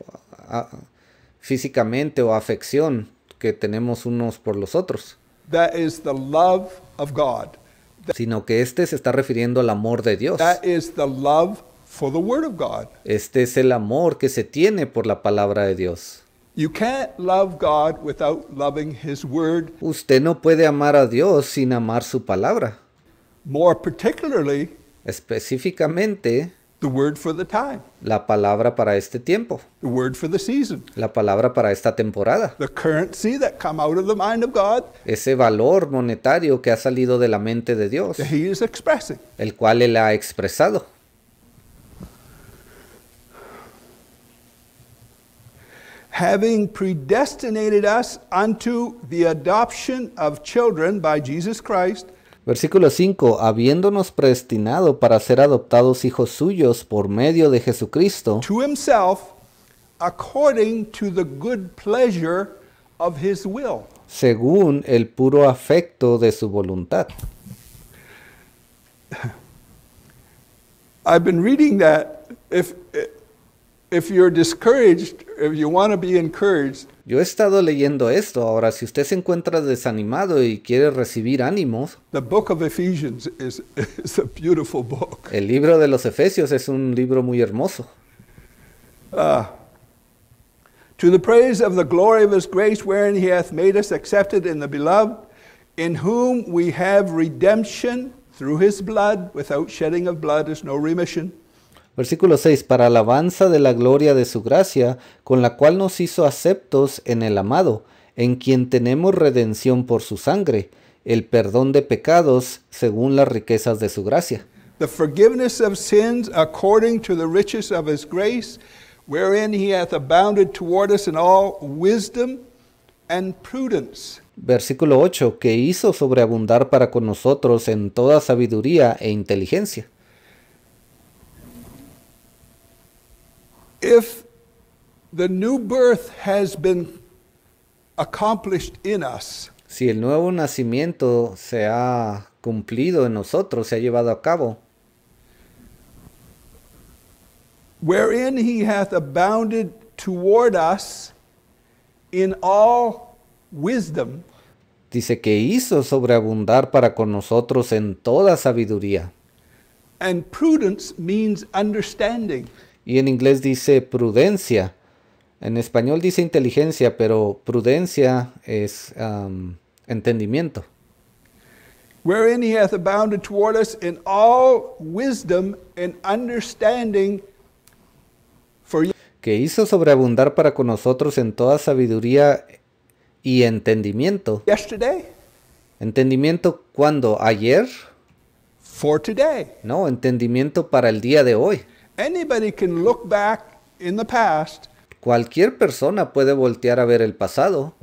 físicamente o afección que tenemos unos por los otros. That is the love of God. sino que este se está refiriendo al amor de Dios. That is the love for the word of God. Este es el amor que se tiene por la palabra de Dios. Usted no puede amar a Dios sin amar su palabra. More particularly, específicamente, the word for the time. La palabra para este tiempo. The word for the season. La palabra para esta temporada. The currency that out of the mind of God. Ese valor monetario que ha salido de la mente de Dios. he El cual él ha expresado. having predestinated us unto the adoption of children by Jesus Christ. Versículo 5. Habiéndonos predestinado para ser adoptados hijos suyos por medio de Jesucristo. To himself, according to the good pleasure of his will. Según el puro afecto de su voluntad. I've been reading that. If, if you're discouraged, if you want to be encouraged, Yo he estado leyendo esto. Ahora, si usted se encuentra desanimado y quiere recibir ánimos, the book of Ephesians is, <laughs> is a beautiful book. el libro de los Efesios es un libro muy hermoso. Ah. to the praise of the glory of his grace, wherein he hath made us accepted in the beloved, in whom we have redemption through his blood, without shedding of blood is no remission. Versículo 6. Para alabanza de la gloria de su gracia, con la cual nos hizo aceptos en el amado, en quien tenemos redención por su sangre, el perdón de pecados según las riquezas de su gracia. The forgiveness of sins according to the riches of his grace, wherein he hath abounded toward us in all wisdom and prudence. Versículo 8. Que hizo sobreabundar para con nosotros en toda sabiduría e inteligencia if the new birth has been accomplished in us, si el nuevo nacimiento se ha cumplido en nosotros, se ha llevado a cabo, wherein he hath abounded toward us in all wisdom, dice que hizo sobreabundar para con nosotros en toda sabiduría. and prudence means understanding. y en inglés dice prudencia. En español dice inteligencia, pero prudencia es entendimiento. que hizo sobreabundar para con nosotros en toda sabiduría y entendimiento. Entendimiento cuando ayer. No, entendimiento para el día de hoy. Cualquier persona puede voltear a ver el pasado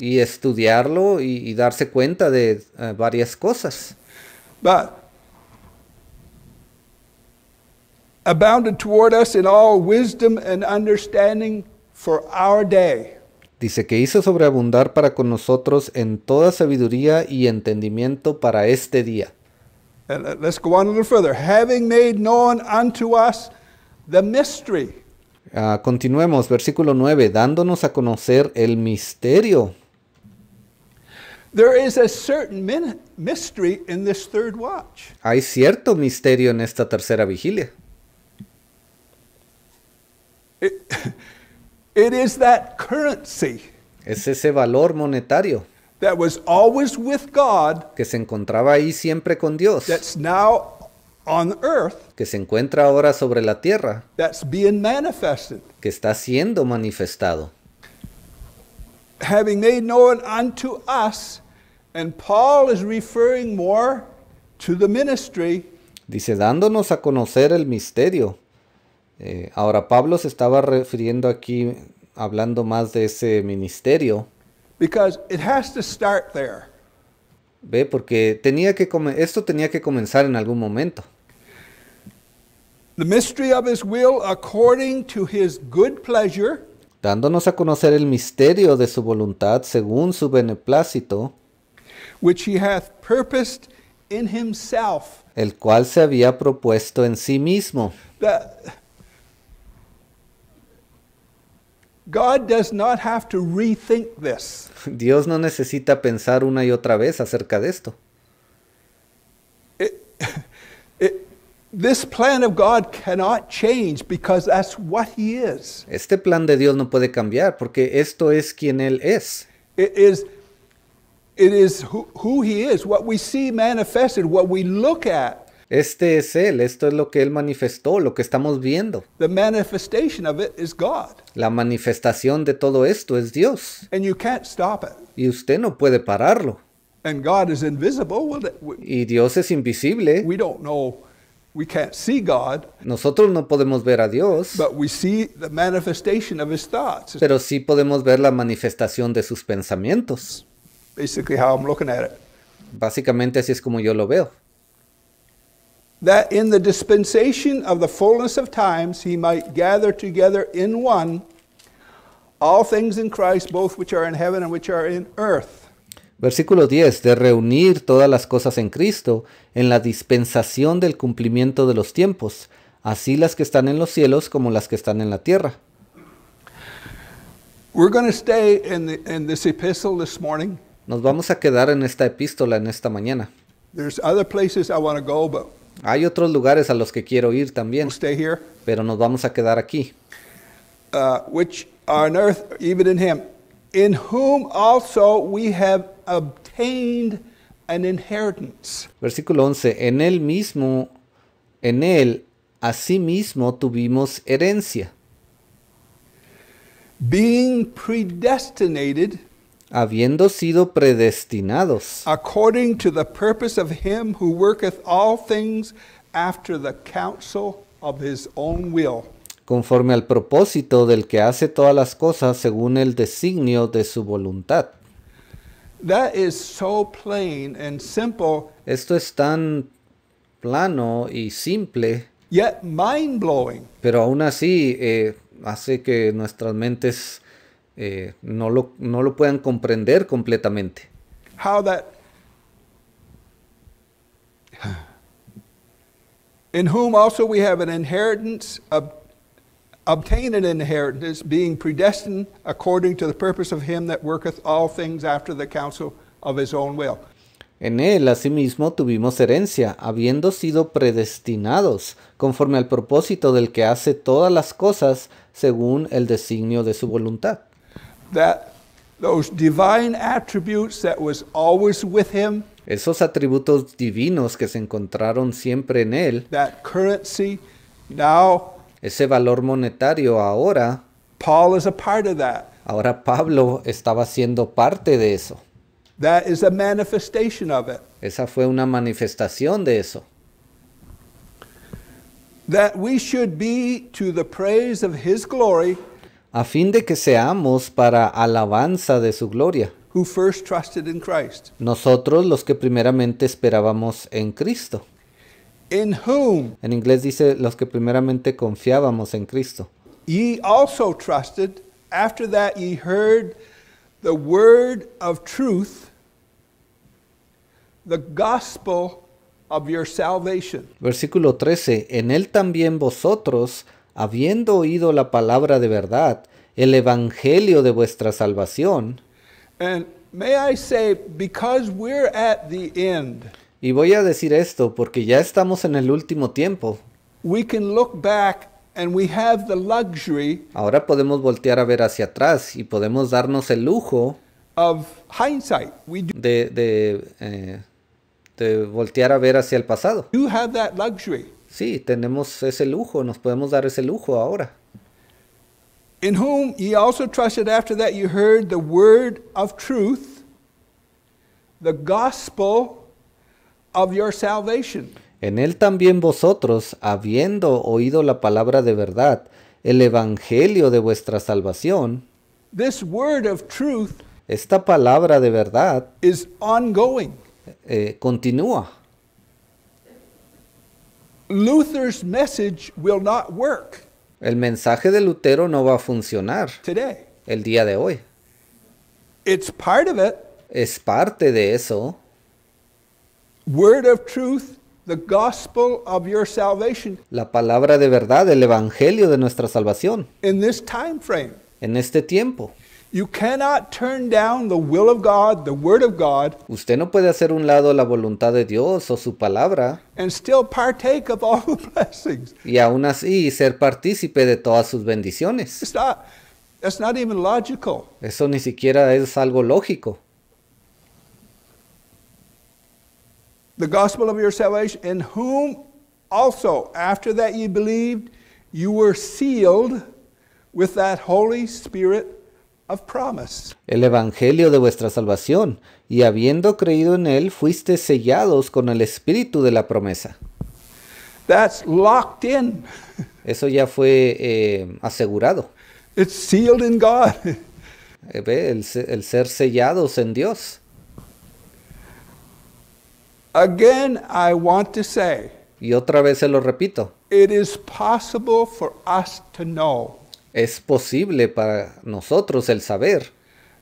y estudiarlo y, darse cuenta de eh, varias cosas. Dice que hizo sobreabundar para con nosotros en toda sabiduría y entendimiento para este día. And uh, let's go on a little further. Having made known unto us the mystery. Uh, continuemos, versículo 9, dándonos a conocer el misterio. There is a certain mystery in this third watch. Hay cierto misterio en esta tercera vigilia. It, <laughs> it is that currency. Es ese valor monetario always with God, que se encontraba ahí siempre con Dios, que se encuentra ahora sobre la tierra, que está siendo manifestado. Having made known unto us, and Paul is referring more to the ministry. Dice, dándonos a conocer el misterio. Eh, ahora Pablo se estaba refiriendo aquí, hablando más de ese ministerio. Ve, porque tenía que esto tenía que comenzar en algún momento. according Dándonos a conocer el misterio de su voluntad según su beneplácito. El cual se había propuesto en sí mismo. God does not have to rethink this. <laughs> Dios no necesita pensar una y otra vez acerca de esto. this plan of God cannot change because that's what he is. Este plan de Dios no puede cambiar porque esto es quien él es. It is it is who, who he is, what we see manifested, what we look at. Este es él, esto es lo que él manifestó, lo que estamos viendo. La manifestación de todo esto es Dios. Y usted no puede pararlo. y Dios es invisible. Nosotros no podemos ver a Dios. Pero sí podemos ver la manifestación de sus pensamientos. Básicamente así es como yo lo veo that in the dispensation of the fullness of times he might gather together in one all things in Christ, both which are in heaven and which are in earth. Versículo 10, de reunir todas las cosas en Cristo, en la dispensación del cumplimiento de los tiempos, así las que están en los cielos como las que están en la tierra. We're going to stay in, the, in this epistle this morning. Nos vamos a quedar en esta epístola en esta mañana. There's other places I want to go, but hay otros lugares a los que quiero ir también. Pero nos vamos a quedar aquí. Versículo 11. En él mismo, en él, mismo tuvimos herencia. Being predestinated habiendo sido predestinados conforme al propósito del que hace todas las cosas según el designio de su voluntad Esto es tan plano y simple. Yet mind Pero aún así eh, hace que nuestras mentes eh, no, lo, no lo puedan comprender completamente. How that in whom also we have an inheritance of obtain an inheritance, being predestined according to the purpose of him that worketh all things after the counsel of his own will. En él asimismo tuvimos herencia, habiendo sido predestinados, conforme al propósito del que hace todas las cosas según el designio de su voluntad. that those divine attributes that was always with him, esos atributos divinos que se encontraron siempre en él, that currency, now, ese valor monetario ahora, Paul is a part of that. Ahora Pablo estaba siendo parte de eso. That is a manifestation of it. Esa fue una manifestación de eso. That we should be to the praise of his glory a fin de que seamos para alabanza de su gloria. Nosotros los que primeramente esperábamos en Cristo. en inglés dice los que primeramente confiábamos en Cristo. also trusted gospel Versículo 13. En él también vosotros habiendo oído la palabra de verdad, el evangelio de vuestra salvación. y voy a decir esto porque ya estamos en el último tiempo. Ahora podemos voltear a ver hacia atrás y podemos darnos el lujo de, eh, de, voltear a ver hacia el pasado. You have luxury. Sí, tenemos ese lujo, nos podemos dar ese lujo ahora. En él también vosotros, habiendo oído la palabra de verdad, el evangelio de vuestra salvación. esta palabra de verdad ongoing. Eh, continúa. Luther's message will not work. El mensaje de Lutero no va a funcionar today. el día de hoy. It's part of it. Es parte de eso. Word of truth, the gospel of your salvation. La palabra de verdad, el evangelio de nuestra salvación. In this time frame. En este tiempo. You cannot turn down the will of God, the word of God. Usted no puede hacer un lado la voluntad de Dios o su palabra. And still partake of all <laughs> the blessings. Y aún así ser partícipe de todas sus bendiciones. It's not, that's not even logical. Eso ni siquiera es algo lógico. The gospel of your salvation, in whom also after that you believed, you were sealed with that Holy Spirit el Evangelio de vuestra salvación, y habiendo creído en él, fuiste sellados con el Espíritu de la promesa. Eso ya fue eh, asegurado. It's sealed in God. Eh, el, ser sellados en Dios. Again, I want say, y otra vez se lo repito. It is possible for us es posible para nosotros el saber.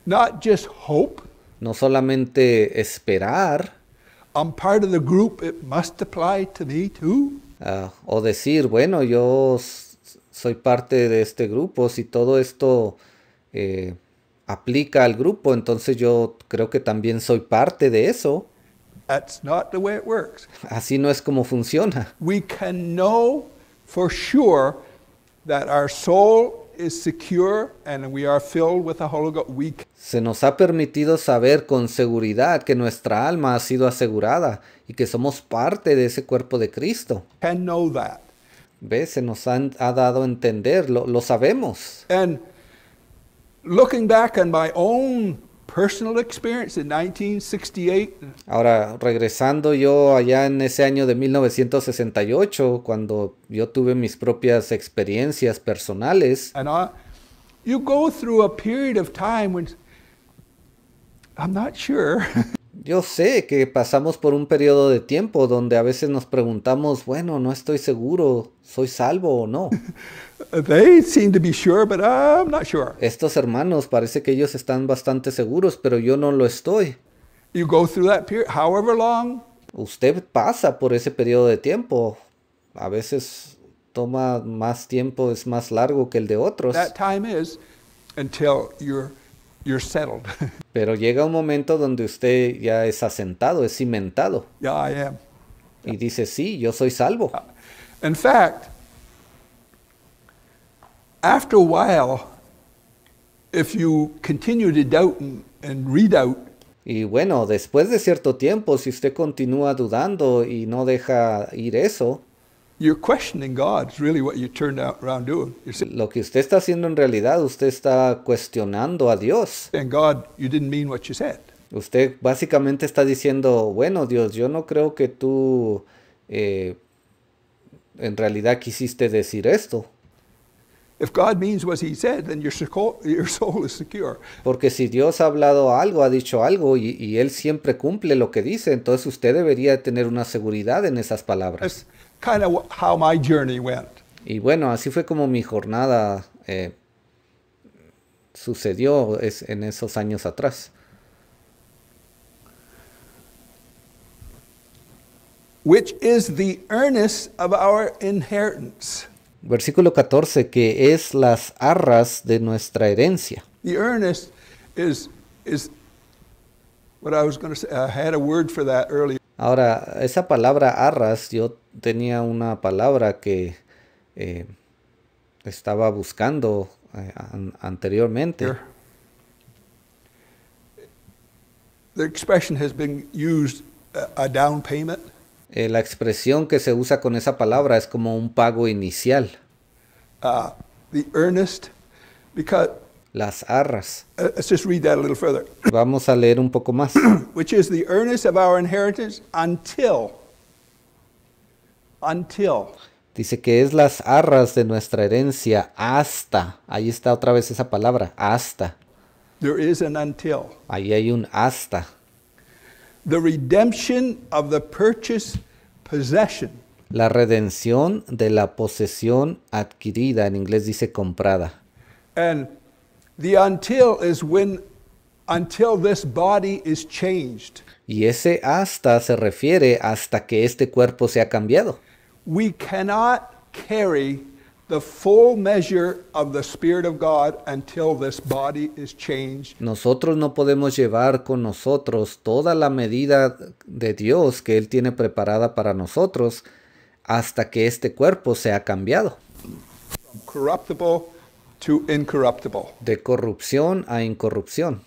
No solamente esperar. o decir, bueno, yo soy parte de este grupo, si todo esto eh, aplica al grupo, entonces yo creo que también soy parte de eso. Así no es como funciona. We can for sure se nos ha permitido saber con seguridad que nuestra alma ha sido asegurada y que somos parte de ese cuerpo de Cristo. Ve, Se nos ha dado a entenderlo, lo sabemos. And looking back on my own personal experience in 1968. Ahora, regresando yo allá en ese año de 1968, cuando yo tuve mis propias experiencias personales. you go through a period of time when I'm not sure. <laughs> Yo sé que pasamos por un periodo de tiempo donde a veces nos preguntamos, bueno, no estoy seguro, ¿soy salvo o no? Estos hermanos parece que ellos están bastante seguros, pero yo no lo estoy. long. Usted pasa por ese periodo de tiempo. A veces toma más tiempo, es más largo que el de otros. That time is until you're <laughs> Pero llega un momento donde usted ya es asentado, es cimentado. Yeah, I am. Y dice, sí, yo soy salvo. Uh, in fact, after a while, if you continue to doubt and, y bueno, después de cierto tiempo, si usted continúa dudando y no deja ir eso, lo que usted está haciendo en realidad, usted está cuestionando a Dios. God, you didn't mean what you said. Usted básicamente está diciendo, bueno, Dios, yo no creo que tú eh, en realidad quisiste decir esto. Porque si Dios ha hablado algo, ha dicho algo y, él siempre cumple lo que dice, entonces usted debería tener una seguridad en esas palabras how my journey went. Y bueno, así fue como mi jornada eh, sucedió es, en esos años atrás. Which is the earnest of our inheritance. Versículo 14, que es las arras de nuestra herencia. The earnest is, is what I was going to say. I had a word for that earlier. Ahora, esa palabra arras, yo tenía una palabra que eh, estaba buscando eh, anteriormente. The expression has been used down payment. Eh, la expresión que se usa con esa palabra es como un pago inicial. Uh, las arras. Uh, <clears throat> Vamos a leer un poco más. <clears throat> Which is the earnest of our inheritance until until Dice que es las arras de nuestra herencia hasta. Ahí está otra vez esa palabra, hasta. There is an until. Ahí hay un hasta. The redemption of the purchased possession. La redención de la posesión adquirida, en inglés dice comprada until when until this body is changed. Y ese hasta se refiere hasta que este cuerpo se ha cambiado. We cannot Nosotros no podemos llevar con nosotros toda la medida de Dios que Él tiene preparada para nosotros hasta que este cuerpo se ha cambiado. corruptible to incorruptible. De corrupción a incorrupción.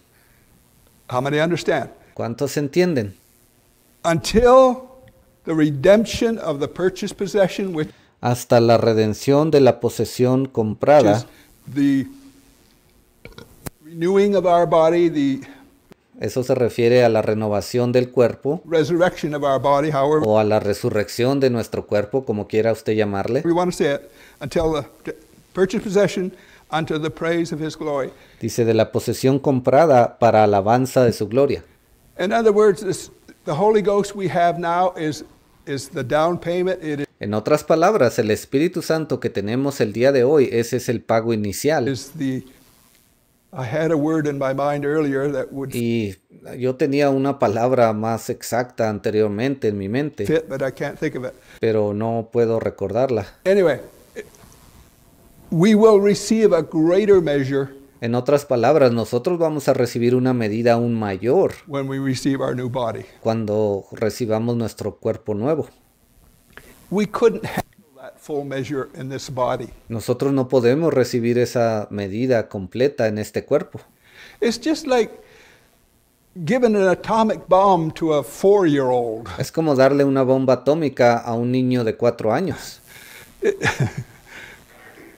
How many understand? ¿Cuántos entienden? Until the redemption of the purchased possession which hasta la redención de la posesión comprada. The renewing of our body, the eso se refiere a la renovación del cuerpo resurrection of our body, however, o a la resurrección de nuestro cuerpo, como quiera usted llamarle. We want to say it, until the purchased possession Dice de la posesión comprada para alabanza de su gloria. en otras palabras, el Espíritu Santo que tenemos el día de hoy, ese es el pago inicial. y yo tenía una palabra más exacta anteriormente en mi mente, pero no puedo recordarla. Anyway, en otras palabras, nosotros vamos a recibir una medida aún mayor cuando recibamos nuestro cuerpo nuevo. Nosotros no podemos recibir esa medida completa en este cuerpo. Es como darle una bomba atómica a un niño de cuatro años. <laughs>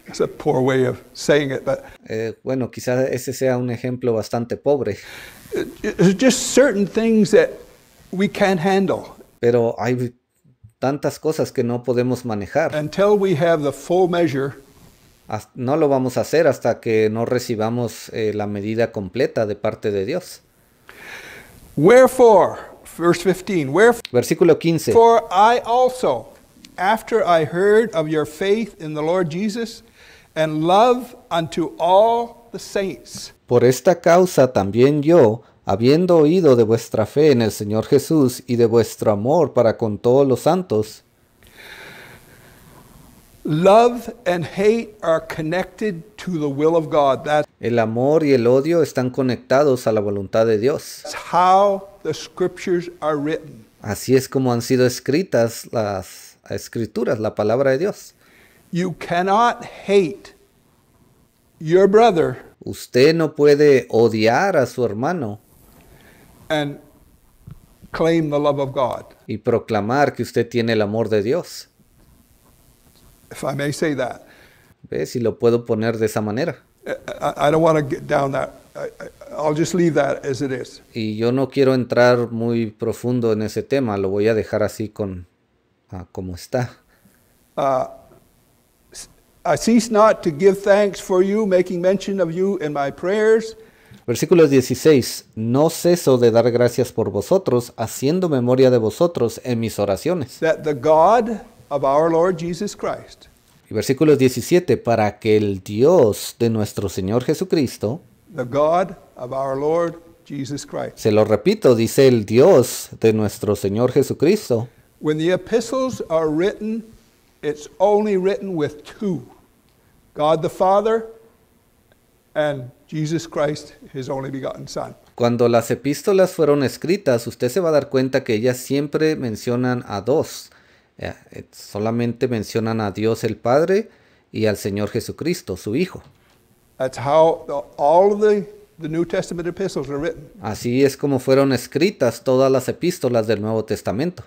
It's a poor way of saying it, but eh, bueno, quizás ese sea un ejemplo bastante pobre. There's just certain things that we can't handle. Pero hay tantas cosas que no podemos manejar. Until we have the full measure. No lo vamos a hacer hasta que no recibamos eh, la medida completa de parte de Dios. Wherefore, verse 15, wherefore, versículo 15. For I also, after I heard of your faith in the Lord Jesus love Por esta causa también yo, habiendo oído de vuestra fe en el Señor Jesús y de vuestro amor para con todos los santos, el amor y el odio están conectados a la voluntad de Dios. Así es como han sido escritas las escrituras, la palabra de Dios cannot hate your brother. Usted no puede odiar a su hermano. Y proclamar que usted tiene el amor de Dios. If ¿Ve? Si lo puedo poner de esa manera. Y yo no quiero entrar muy profundo en ese tema. Lo voy a dejar así con ah, como está. Uh, I cease not to give thanks for you, making mention of you in my prayers. Versículo 16. No ceso de dar gracias por vosotros, haciendo memoria de vosotros en mis oraciones. That the God of our Lord Jesus Christ. Y versículo 17. Para que el Dios de nuestro Señor Jesucristo. The God of our Lord Jesus Christ. Se lo repito, dice el Dios de nuestro Señor Jesucristo. When the epistles are written, it's only written with two. Cuando las epístolas fueron escritas, usted se va a dar cuenta que ellas siempre mencionan a dos. Eh, eh, solamente mencionan a Dios el Padre y al Señor Jesucristo, su Hijo. Así es como fueron escritas todas las epístolas del Nuevo Testamento.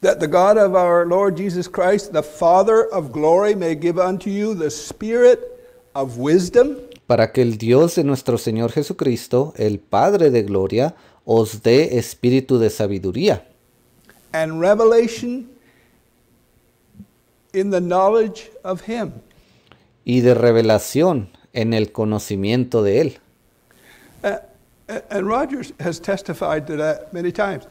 that the God of our Lord Jesus Christ, the Father of glory, may give unto you the spirit of wisdom. Para que el Dios de nuestro Señor Jesucristo, el Padre de gloria, os dé espíritu de sabiduría. And revelation in the knowledge of him. Y de revelación en el conocimiento de él. Uh, uh and Rogers has testified to that many times.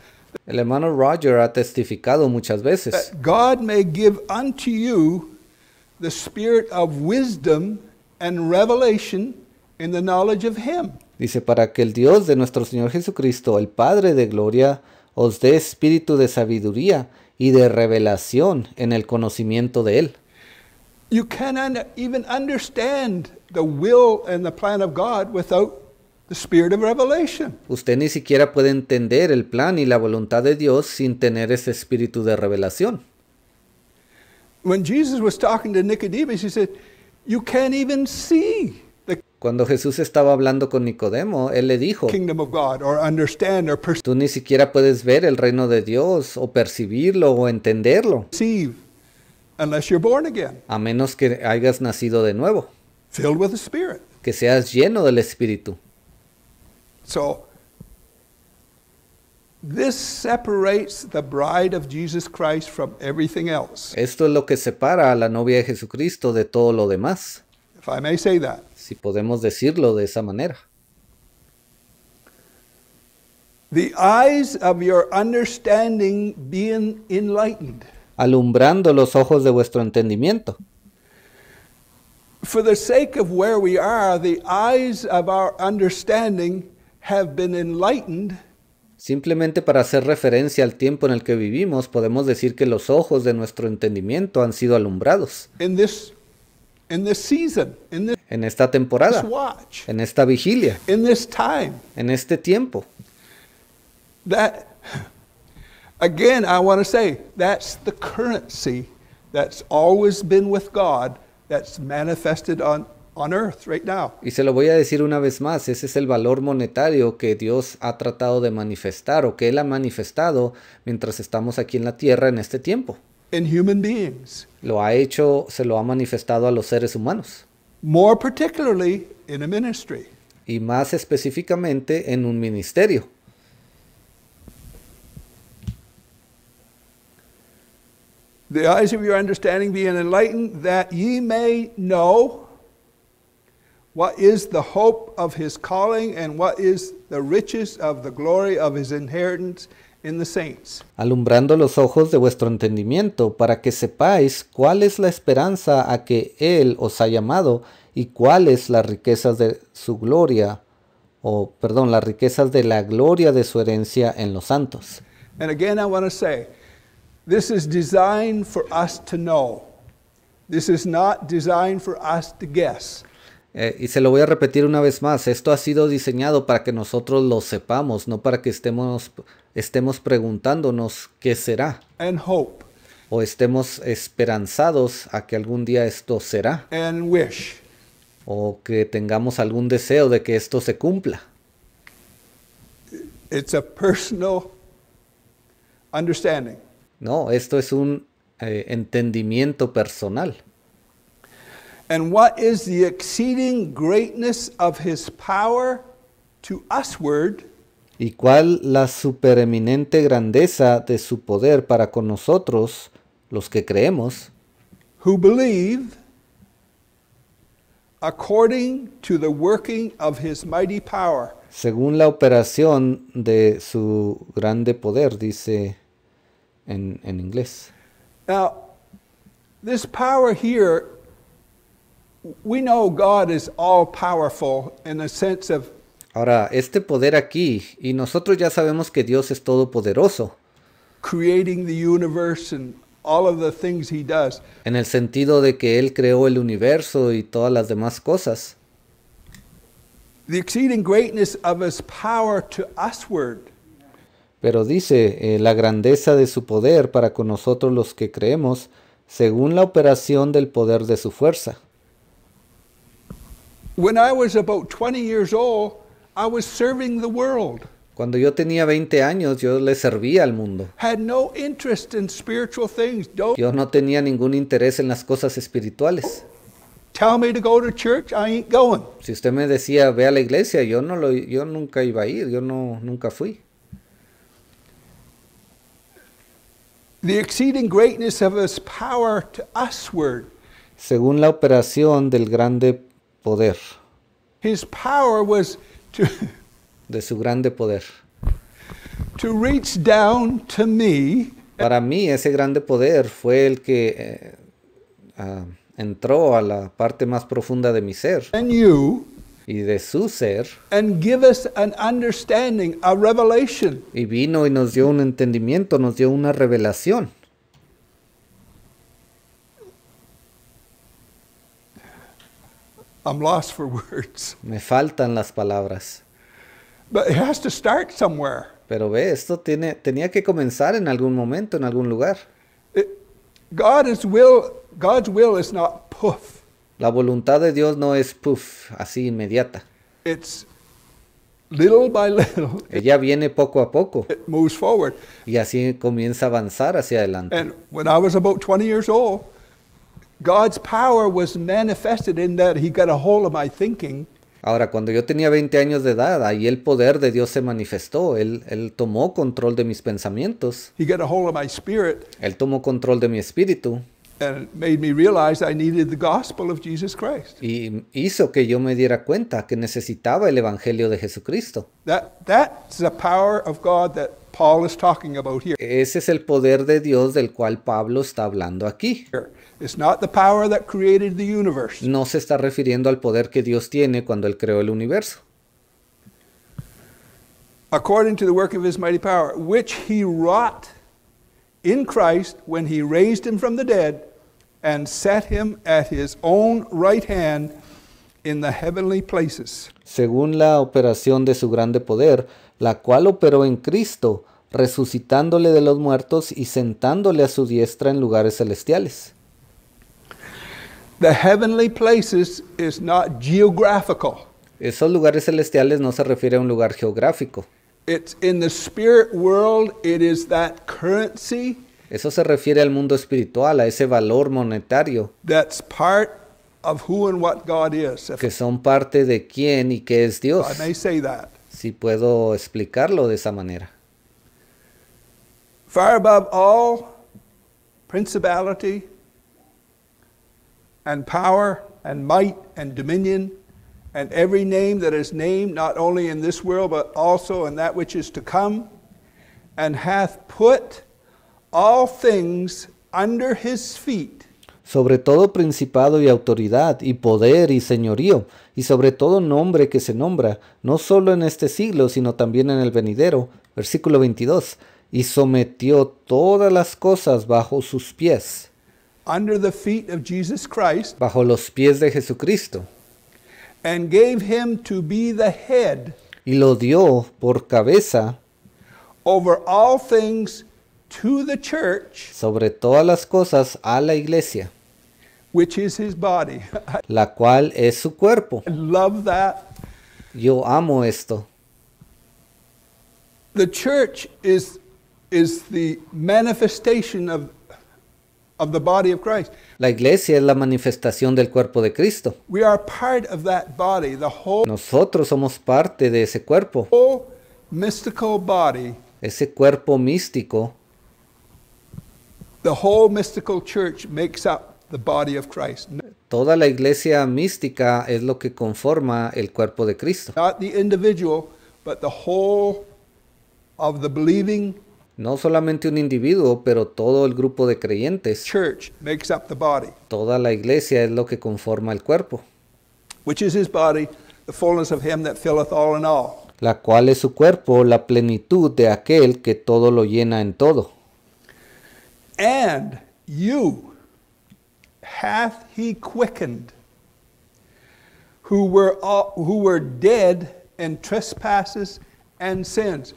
El hermano Roger ha testificado muchas veces that God may give unto you the spirit of wisdom and revelation in the knowledge of him. Dice, para que el Dios de nuestro Señor Jesucristo, el Padre de Gloria, os dé espíritu de sabiduría y de revelación en el conocimiento de Él. You cannot even understand the will and the plan of God without Usted ni siquiera puede entender el plan y la voluntad de Dios sin tener ese espíritu de revelación. Cuando Jesús estaba hablando con Nicodemo, él le dijo, tú ni siquiera puedes ver el reino de Dios o percibirlo o entenderlo, a menos que hayas nacido de nuevo, que seas lleno del Espíritu. So, this separates the bride of Jesus Christ from everything else. Esto es lo que separa a la novia de Jesucristo de todo lo demás. If I may say that. Si podemos decirlo de esa manera. The eyes of your understanding being enlightened. Alumbrando los ojos de vuestro entendimiento. For the sake of where we are, the eyes of our understanding been enlightened. Simplemente para hacer referencia al tiempo en el que vivimos, podemos decir que los ojos de nuestro entendimiento han sido alumbrados. season, en esta temporada, en esta vigilia, in this time. en este tiempo. That, again, I want to say that's the currency that's always been with God that's manifested on y se lo voy a decir una vez más, ese es el valor monetario que Dios ha tratado de manifestar o que Él ha manifestado mientras estamos aquí en la tierra en este tiempo. In human beings. Lo ha hecho, se lo ha manifestado a los seres humanos. More particularly in a ministry. Y más específicamente en un ministerio. The eyes of your understanding be enlightened that ye may know What is the hope of his calling and what is the riches of the glory of his inheritance in the saints? Alumbrando los ojos de vuestro entendimiento para que sepáis cuál es la esperanza a que él os ha llamado y cuáles las riquezas de su gloria o perdón, las riquezas de la gloria de su herencia en los santos. And again I want to say this is designed for us to know. This is not designed for us to guess. Eh, y se lo voy a repetir una vez más, esto ha sido diseñado para que nosotros lo sepamos, no para que estemos, estemos preguntándonos qué será. O estemos esperanzados a que algún día esto será. O que tengamos algún deseo de que esto se cumpla. No, esto es un eh, entendimiento personal. And what is the exceeding greatness of his power to usward? y cuál la supereminente grandeza de su poder para con nosotros, los que creemos, who believe according to the working of his mighty power. Según la operación de su grande poder, dice en, en inglés. Now, this power here Ahora, este poder aquí, y nosotros ya sabemos que Dios es todopoderoso. En el sentido de que él creó el universo y todas las demás cosas. Pero dice eh, la grandeza de su poder para con nosotros los que creemos, según la operación del poder de su fuerza. When I was about 20 years old, I was serving the world. Cuando yo tenía 20 años, yo le servía al mundo. Had no interest in spiritual things. Don't yo no tenía ningún interés en las cosas espirituales. Tell me to go to church, I ain't going. Si usted me decía, ve a la iglesia, yo, no lo, yo nunca iba a ir, yo no, nunca fui. The exceeding greatness of his power to usward. Según la operación del grande His power was to de su grande poder. To reach down to me. Para mí ese grande poder fue el que eh, ah, entró a la parte más profunda de mi ser. y de su ser. And give us an understanding, a revelation. Y vino y nos dio un entendimiento, nos dio una revelación. I'm lost for <laughs> words. Me faltan las palabras. But it has to start somewhere. Pero ve, esto tiene, tenía que comenzar en algún momento, en algún lugar. It, God is will, God's will is not poof. La voluntad de Dios no es puff, así inmediata. It's little by little. <laughs> Ella viene poco a poco. It moves forward. Y así comienza a avanzar hacia adelante. And when I was about 20 years old, power Ahora, cuando yo tenía 20 años de edad, ahí el poder de Dios se manifestó. Él, él tomó control de mis pensamientos. my spirit. Él tomó control de mi espíritu. Y hizo que yo me diera cuenta que necesitaba el evangelio de Jesucristo. That, the power of God that Paul is talking about here. Ese es el poder de Dios del cual Pablo está hablando aquí. It's not the power that created the universe. No se está refiriendo al poder que Dios tiene cuando él creó el universo. According to the work of his mighty power, which he wrought in Christ when he raised him from the dead and set him at his own right hand in the heavenly places. Según la operación de su grande poder, la cual operó en Cristo, resucitándole de los muertos y sentándole a su diestra en lugares celestiales. The heavenly places Esos lugares celestiales no se refiere a un lugar geográfico. Eso se refiere al mundo espiritual, a ese valor monetario que son parte de quién y qué es Dios. si puedo explicarlo de esa manera. Far above all principality and power and might and dominion and every name that is named not only in this world but also in that which is to come and hath put all things under his feet sobre todo principado y autoridad, y poder y señorío, y sobre todo nombre que se nombra, no solo en este siglo, sino también en el venidero. Versículo 22. Y sometió todas las cosas bajo sus pies. Under the feet of Jesus Christ, bajo los pies de Jesucristo. And gave him to be the head, y lo dio por cabeza. Over all things to the church, sobre todas las cosas a la iglesia which is his body. <laughs> la cual es su cuerpo. I love that. Yo amo esto. The church is, is the manifestation of, of the body of Christ. La iglesia es la manifestación del cuerpo de Cristo. We are part of that body, the whole Nosotros somos parte de ese cuerpo. Whole mystical body. Ese cuerpo místico. The whole mystical church makes up Toda la iglesia mística es lo que conforma el cuerpo de Cristo. no solamente un individuo, pero todo el grupo de creyentes. Toda la iglesia es lo que conforma el cuerpo. La cual es su cuerpo, la plenitud de aquel que todo lo llena en todo. And you hath he quickened, who were, who were dead in trespasses and sins.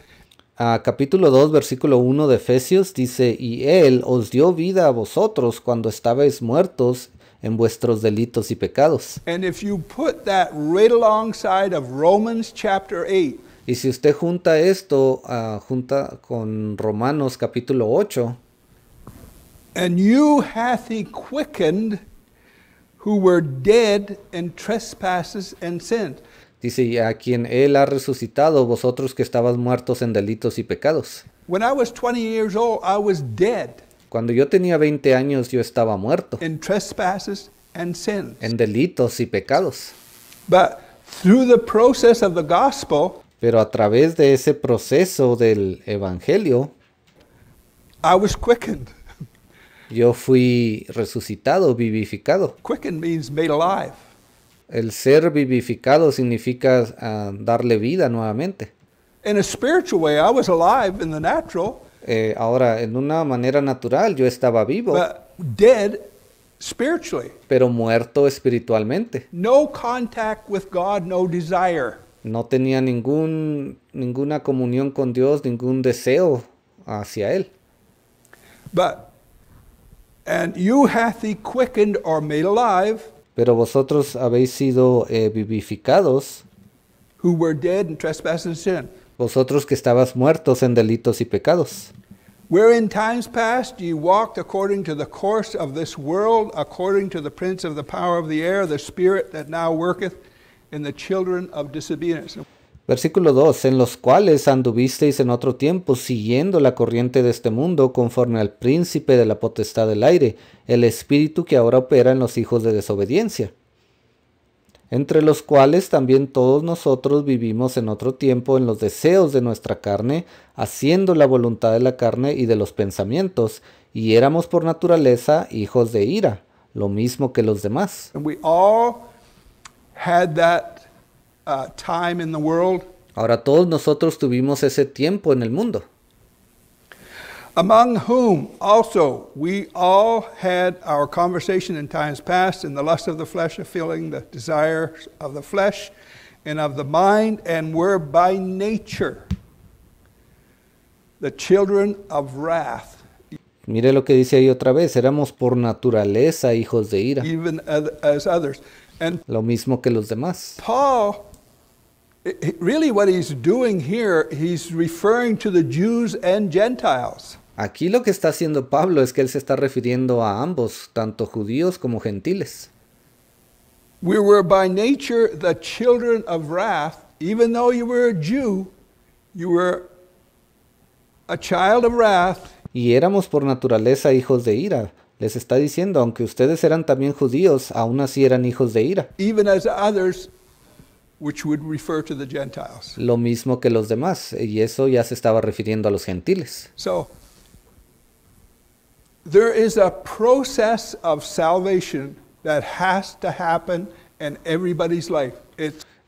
capítulo 2, versículo 1 de Efesios dice, y Él os dio vida a vosotros cuando estabais muertos en vuestros delitos y pecados. y si usted junta esto ah, junta con Romanos capítulo 8, And you hath he quickened who were dead in trespasses and sins. Dice, y a quien él ha resucitado, vosotros que estabas muertos en delitos y pecados. When I was 20 years old, I was dead. Cuando yo tenía 20 años, yo estaba muerto. In trespasses and sins. En delitos y pecados. But through the process of the gospel, pero a través de ese proceso del evangelio, I was quickened. Yo fui resucitado, vivificado. made alive. El ser vivificado significa ah, darle vida nuevamente. ahora, en una manera natural, yo estaba vivo. Pero muerto espiritualmente. No contact with God, no desire. No tenía ningún, ninguna comunión con Dios, ningún deseo hacia él. and you hath he quickened or made alive. Pero vosotros habéis sido eh, vivificados. Who were dead in trespasses and sin. Vosotros que estabas muertos en delitos y pecados. Where in times past ye walked according to the course of this world, according to the prince of the power of the air, the spirit that now worketh in the children of disobedience. Versículo 2, en los cuales anduvisteis en otro tiempo siguiendo la corriente de este mundo conforme al príncipe de la potestad del aire, el espíritu que ahora opera en los hijos de desobediencia, entre los cuales también todos nosotros vivimos en otro tiempo en los deseos de nuestra carne, haciendo la voluntad de la carne y de los pensamientos, y éramos por naturaleza hijos de ira, lo mismo que los demás. we all had that uh, time in the world. Ahora todos nosotros tuvimos ese tiempo en el mundo. Among whom also we all had our conversation in times past in the lust of the flesh, feeling the desires of the flesh and of the mind, and were by nature the children of wrath. Mire lo que dice ahí otra vez, éramos por naturaleza hijos de ira. Even as others. And lo mismo que los demás. Paul eh, eh, really what he's doing here, he's referring to the Jews and Gentiles. Aquí lo que está haciendo Pablo es que él se está refiriendo a ambos, tanto judíos como gentiles. We were by nature the children of wrath, even though you were a Jew, you were a child of wrath. Y éramos por naturaleza hijos de ira. Les está diciendo, aunque ustedes eran también judíos, aún así eran hijos de ira. Even as others lo mismo que los demás, y eso ya se estaba refiriendo a los gentiles. there is a process of salvation that has to happen in everybody's life.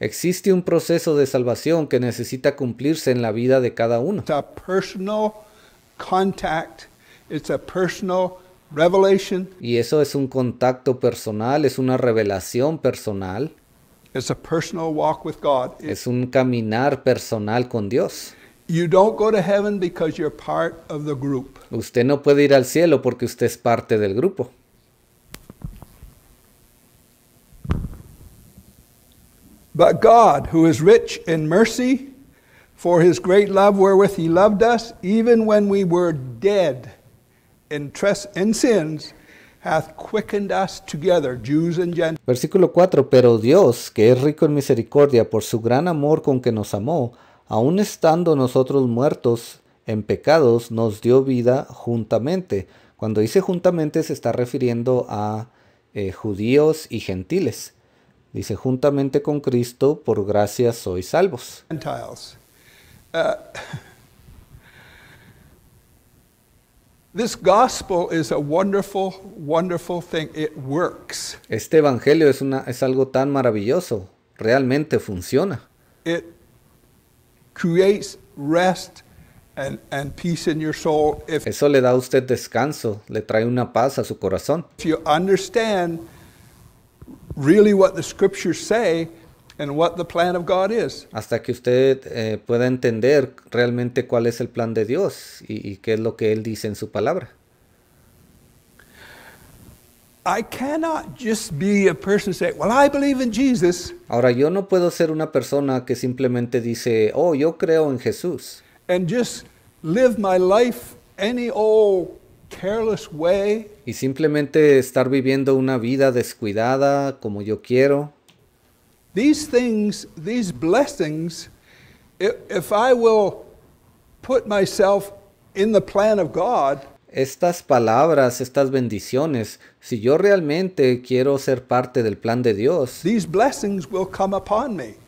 Existe un proceso de salvación que necesita cumplirse en la vida de cada uno. It's a personal contact. It's a personal revelation. Y eso es un contacto personal, es una revelación personal. It's a personal walk with God. Es un caminar personal con Dios. You don't go to heaven because you're part of the group. Usted no puede ir al cielo porque usted es parte del grupo. But God, who is rich in mercy, for his great love wherewith he loved us, even when we were dead in, in sins, quickened us together, Jews and Gentiles. Versículo 4. Pero Dios, que es rico en misericordia por su gran amor con que nos amó, aun estando nosotros muertos en pecados, nos dio vida juntamente. Cuando dice juntamente se está refiriendo a eh, judíos y gentiles. Dice, juntamente con Cristo, por gracia sois salvos. Uh, <laughs> This gospel is a wonderful, wonderful thing. It works. Este evangelio es una es algo tan maravilloso. Realmente funciona. It creates rest and, and peace in your soul. If Eso le da a usted descanso, le trae una paz a su corazón. If you understand really what the scriptures say, Hasta que usted eh, pueda entender realmente cuál es el plan de Dios y, qué es lo que él dice en su palabra. Ahora yo no puedo ser una persona que simplemente dice, "Oh, yo creo en Jesús." Y simplemente estar viviendo una vida descuidada como yo quiero things, these blessings, put myself estas palabras, estas bendiciones, si yo realmente quiero ser parte del plan de Dios, these blessings will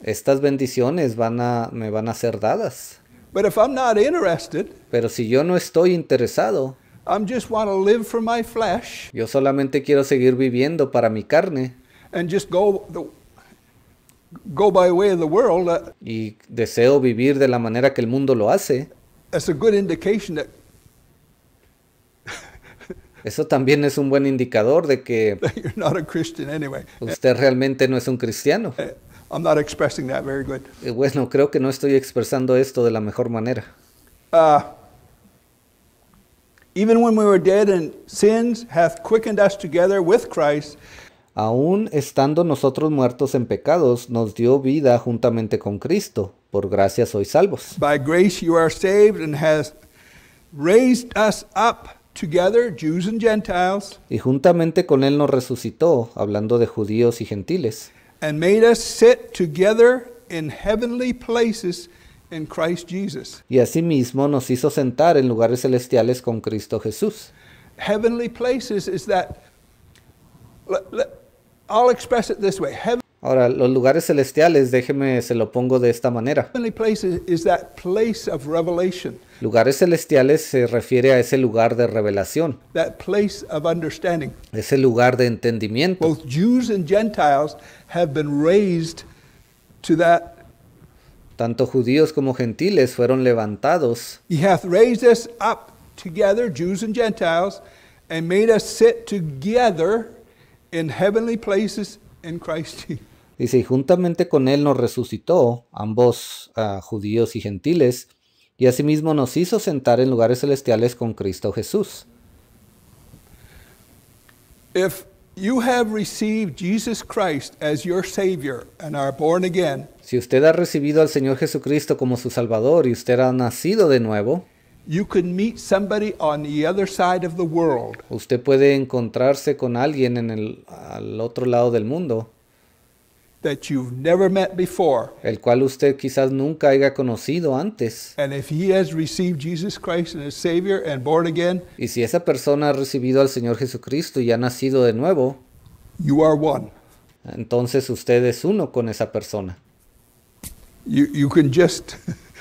estas bendiciones van a, me van a ser dadas. Pero si yo no estoy interesado, my flesh, yo solamente quiero seguir viviendo para mi carne. And just go go by way of the world, uh, y deseo vivir de la manera que el mundo lo hace, a good indication that eso también es un buen indicador de que <laughs> anyway. usted realmente no es un cristiano. Eh, I'm not expressing that very good. Eh, bueno, creo que no estoy expresando esto de la mejor manera. Uh, even when we were dead and sins hath quickened us together with Christ, Aún estando nosotros muertos en pecados, nos dio vida juntamente con Cristo. Por gracia sois salvos. By grace you are saved and raised us up together, Jews and Gentiles. Y juntamente con él nos resucitó, hablando de judíos y gentiles. And made us sit together in heavenly places in Christ Jesus. Y asimismo nos hizo sentar en lugares celestiales con Cristo Jesús. Heavenly places is that I'll express it this way. Heaven Ahora, los lugares celestiales, déjeme, se lo pongo de esta manera. Is that place of revelation. Lugares celestiales se refiere a ese lugar de revelación, that place of understanding. ese lugar de entendimiento. Both Jews and Gentiles have been raised to that. Tanto judíos como gentiles fueron levantados. He hath raised us up together, Jews and Gentiles, and made us sit together Dice, juntamente con él nos resucitó, ambos ah, judíos y gentiles, y asimismo nos hizo sentar en lugares celestiales con Cristo Jesús. si usted ha recibido al Señor Jesucristo como su salvador y usted ha nacido de nuevo, Usted puede encontrarse con alguien en el al otro lado del mundo. That El cual usted quizás nunca haya conocido antes. Y si esa persona ha recibido al Señor Jesucristo y ha nacido de nuevo. You are one. Entonces usted es uno con esa persona. You, you can just <laughs>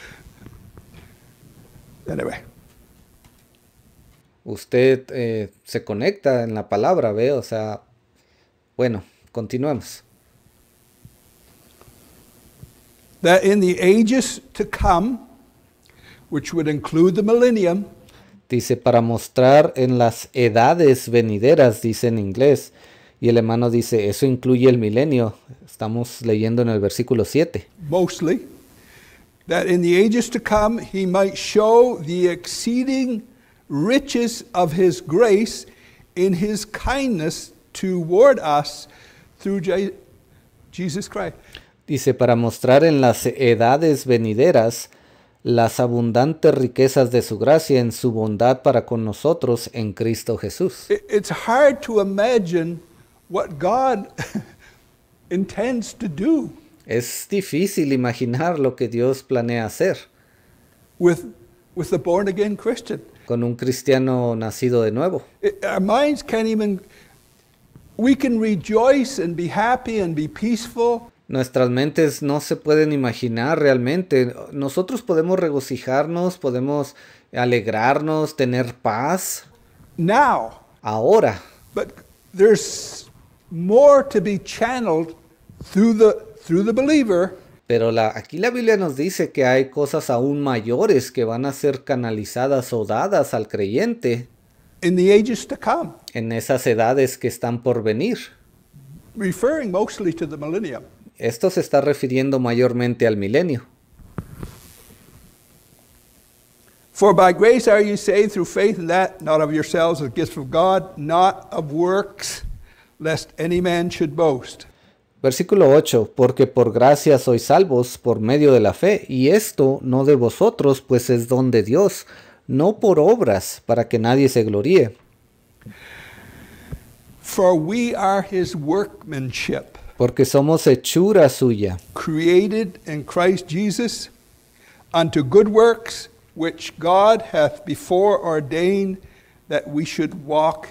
Usted eh, se conecta en la palabra, ve, o sea, bueno, continuemos. That in the ages to come, which would include the millennium, dice para mostrar en las edades venideras, dice en inglés. Y el hermano dice, eso incluye el milenio. Estamos leyendo en el versículo 7. Mostly. that in the ages to come he might show the exceeding riches of his grace in his kindness toward us through Jesus Christ. Dice, para mostrar en las edades venideras las abundantes riquezas de su gracia en su bondad para con nosotros en Cristo Jesús. It's hard to imagine what God <laughs> intends to do. Es difícil imaginar lo que Dios planea hacer. Con un cristiano nacido de nuevo. we happy peaceful. Nuestras mentes no se pueden imaginar realmente. Nosotros podemos regocijarnos, podemos alegrarnos, tener paz. Now. Ahora. there's more to be channeled through the through believer. Pero la, aquí la Biblia nos dice que hay cosas aún mayores que van a ser canalizadas o dadas al creyente in the ages to come. en esas edades que están por venir. Referring mostly to the millennium. Esto se está refiriendo mayormente al milenio. For by grace are you saved through faith, and that not of yourselves, as a gift of God, not of works, lest any man should boast. Versículo 8, porque por gracia sois salvos por medio de la fe, y esto no de vosotros, pues es don de Dios, no por obras, para que nadie se gloríe. Porque somos hechura suya. unto good works, which God hath before ordained that we should walk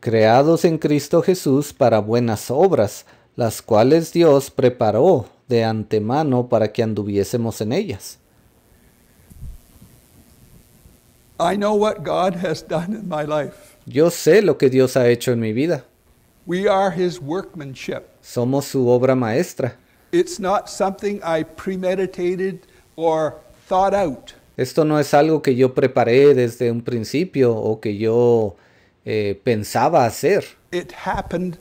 Creados en Cristo Jesús para buenas obras las cuales Dios preparó de antemano para que anduviésemos en ellas. Yo sé lo que Dios ha hecho en mi vida. We are his workmanship. Somos su obra maestra. It's not something I premeditated or thought out. Esto no es algo que yo preparé desde un principio o que yo eh, pensaba hacer. It happened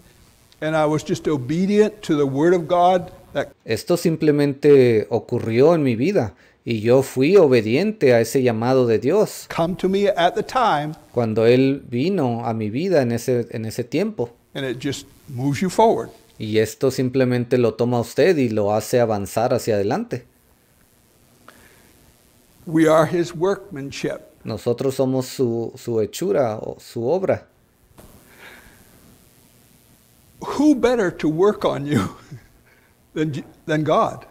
esto simplemente ocurrió en mi vida y yo fui obediente a ese llamado de Dios. cuando él vino a mi vida en ese en ese tiempo. Y esto simplemente lo toma usted y lo hace avanzar hacia adelante. Nosotros somos su, su hechura o su obra who better to work on you <laughs> than, than God?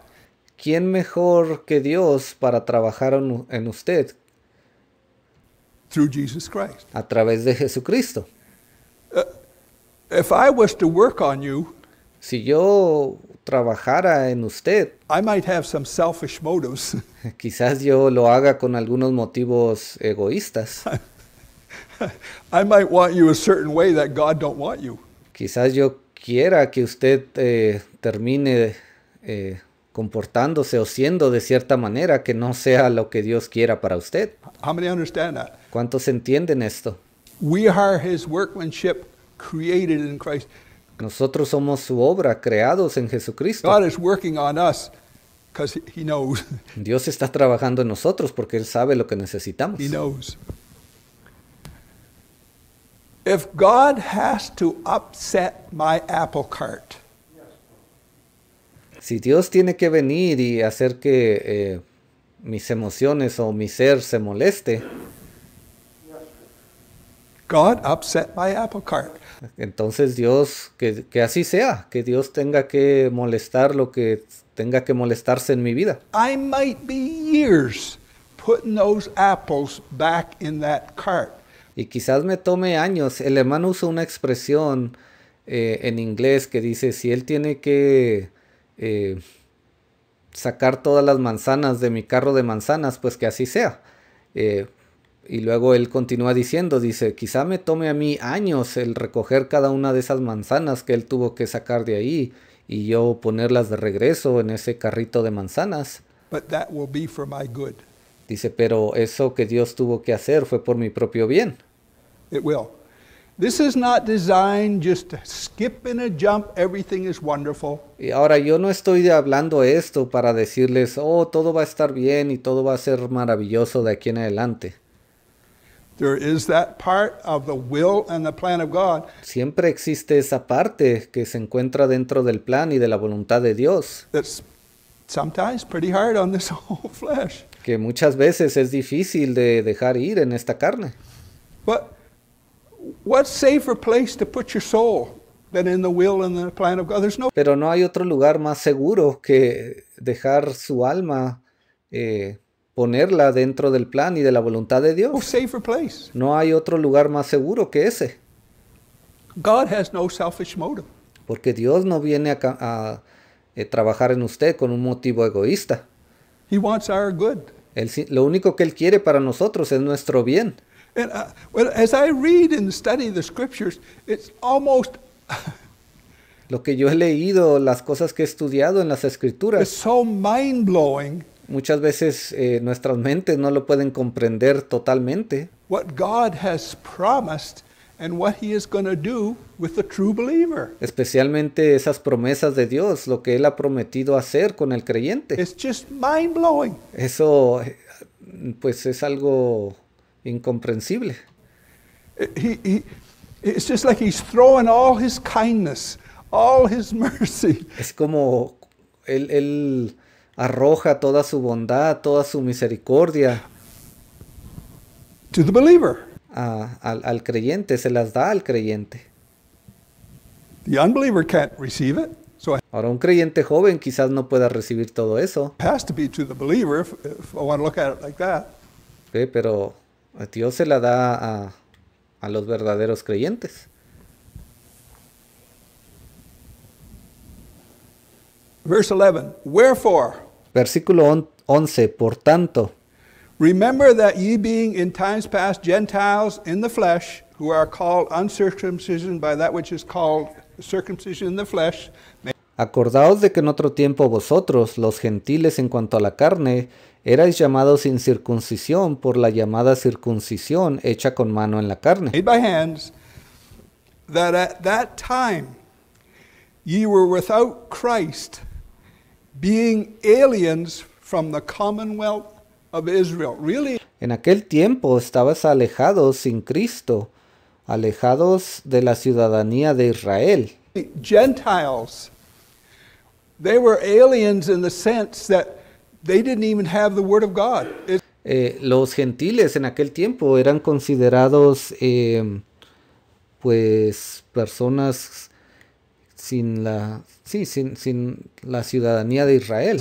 ¿Quién mejor que Dios para trabajar en usted? Through Jesus Christ. A través de Jesucristo. Uh, if I was to work on you, si yo trabajara en usted, I might have some selfish motives. <laughs> quizás yo lo haga con algunos motivos egoístas. <laughs> I might want you a certain way that God don't want you. Quizás yo quiera que usted eh, termine eh, comportándose o siendo de cierta manera que no sea lo que Dios quiera para usted. ¿Cuántos entienden esto? Nosotros somos su obra, creados en Jesucristo. Dios está trabajando en nosotros porque él sabe lo que necesitamos. If God has to upset my apple cart, si Dios tiene que venir y hacer que eh, mis emociones o mi ser se moleste, God upset my apple cart. Entonces Dios, que, que, así sea, que Dios tenga que molestar lo que tenga que molestarse en mi vida. I might be years putting those apples back in that cart. Y quizás me tome años. El hermano usa una expresión eh, en inglés que dice, si él tiene que eh, sacar todas las manzanas de mi carro de manzanas, pues que así sea. Eh, y luego él continúa diciendo, dice, quizá me tome a mí años el recoger cada una de esas manzanas que él tuvo que sacar de ahí y yo ponerlas de regreso en ese carrito de manzanas. But that will be for my good. Dice, pero eso que Dios tuvo que hacer fue por mi propio bien. everything Y ahora yo no estoy hablando esto para decirles, oh, todo va a estar bien y todo va a ser maravilloso de aquí en adelante. Siempre existe esa parte que se encuentra dentro del plan y de la voluntad de Dios. <laughs> Que muchas veces es difícil de dejar ir en esta carne. what safer place to put your soul than in the will and the plan of God? There's no Pero no hay otro lugar más seguro que dejar su alma eh, ponerla dentro del plan y de la voluntad de Dios. No, oh, place. no hay otro lugar más seguro que ese. God has no selfish motive. Porque Dios no viene a eh, trabajar en usted con un motivo egoísta. lo único que él quiere para nosotros es nuestro bien. lo que yo he leído, las cosas que he estudiado en las escrituras. so mind blowing. Muchas veces eh, nuestras mentes no lo pueden comprender totalmente. What God has promised Especialmente esas promesas de Dios, lo que él ha prometido hacer con el creyente. It's Eso pues es algo incomprensible. it's kindness, Es como él, él arroja toda su bondad, toda su misericordia. To the believer al, creyente, se las da al creyente. The unbeliever Ahora un creyente joven quizás no pueda recibir todo eso. pero Dios se la da a, los verdaderos creyentes. Verse Versículo 11. Por tanto. Remember that ye being in times past Gentiles in the flesh, who are called uncircumcision by that which is called circumcision in the flesh. Acordaos de que en otro tiempo vosotros, los gentiles en cuanto a la carne, erais llamados incircuncisión por la llamada circuncisión hecha con mano en la carne. Made by hands, that at that time ye were without Christ, being aliens from the commonwealth En aquel tiempo estabas alejados sin Cristo, alejados de la ciudadanía de Israel. Gentiles. los gentiles en aquel tiempo eran considerados eh, pues personas sin la, sí, sin, sin la ciudadanía de Israel.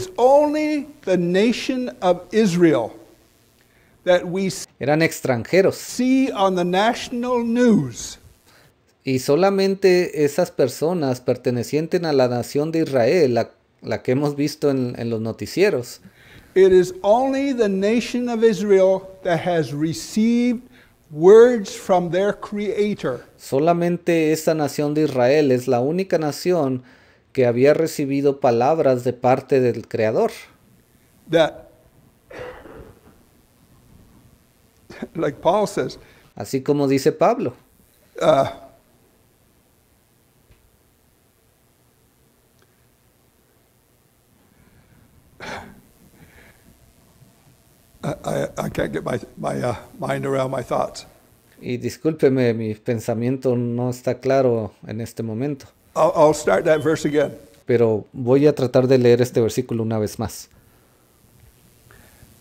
Eran extranjeros. Y solamente esas personas pertenecientes a la nación de Israel, la, que hemos visto en, los noticieros. It is only the nation Israel that has received words from their creator. Solamente esta nación de Israel es la única nación que había recibido palabras de parte del creador. Así como dice Pablo. Uh, I, I can't get my, my uh, mind around my thoughts. Y discúlpeme, mi pensamiento no está claro en este momento. I'll, I'll start that verse again. Pero voy a tratar de leer este versículo una vez más.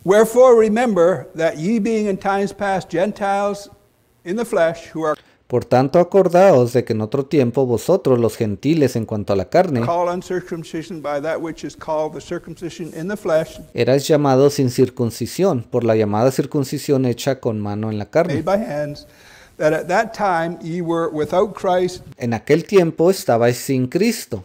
Wherefore remember that ye being in times past Gentiles in the flesh who are Por tanto, acordaos de que en otro tiempo vosotros los gentiles en cuanto a la carne erais llamados sin circuncisión por la llamada circuncisión hecha con mano en la carne. En aquel tiempo estabais sin Cristo,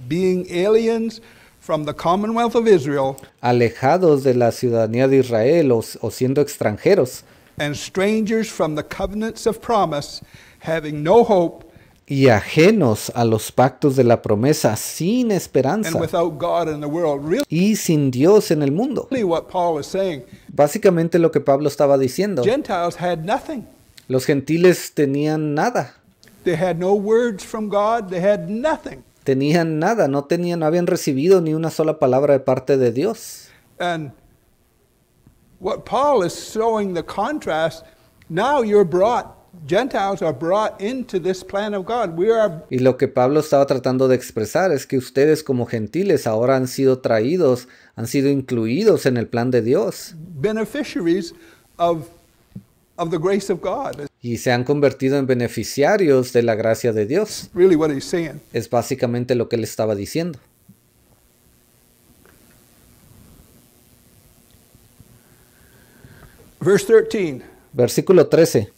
alejados de la ciudadanía de Israel o, siendo extranjeros. And strangers from the covenants of promise no y ajenos a los pactos de la promesa, sin esperanza y sin Dios en el mundo. Básicamente lo que Pablo estaba diciendo, los gentiles tenían nada. Tenían nada, no tenían, no habían recibido ni una sola palabra de parte de Dios. what Paul is showing the contrast, now you're brought y lo que Pablo estaba tratando de expresar es que ustedes como gentiles ahora han sido traídos, han sido incluidos en el plan de Dios. Beneficiaries of, of the grace of God. Y se han convertido en beneficiarios de la gracia de Dios. Really what he's saying. Es básicamente lo que él estaba diciendo. 13. Versículo 13.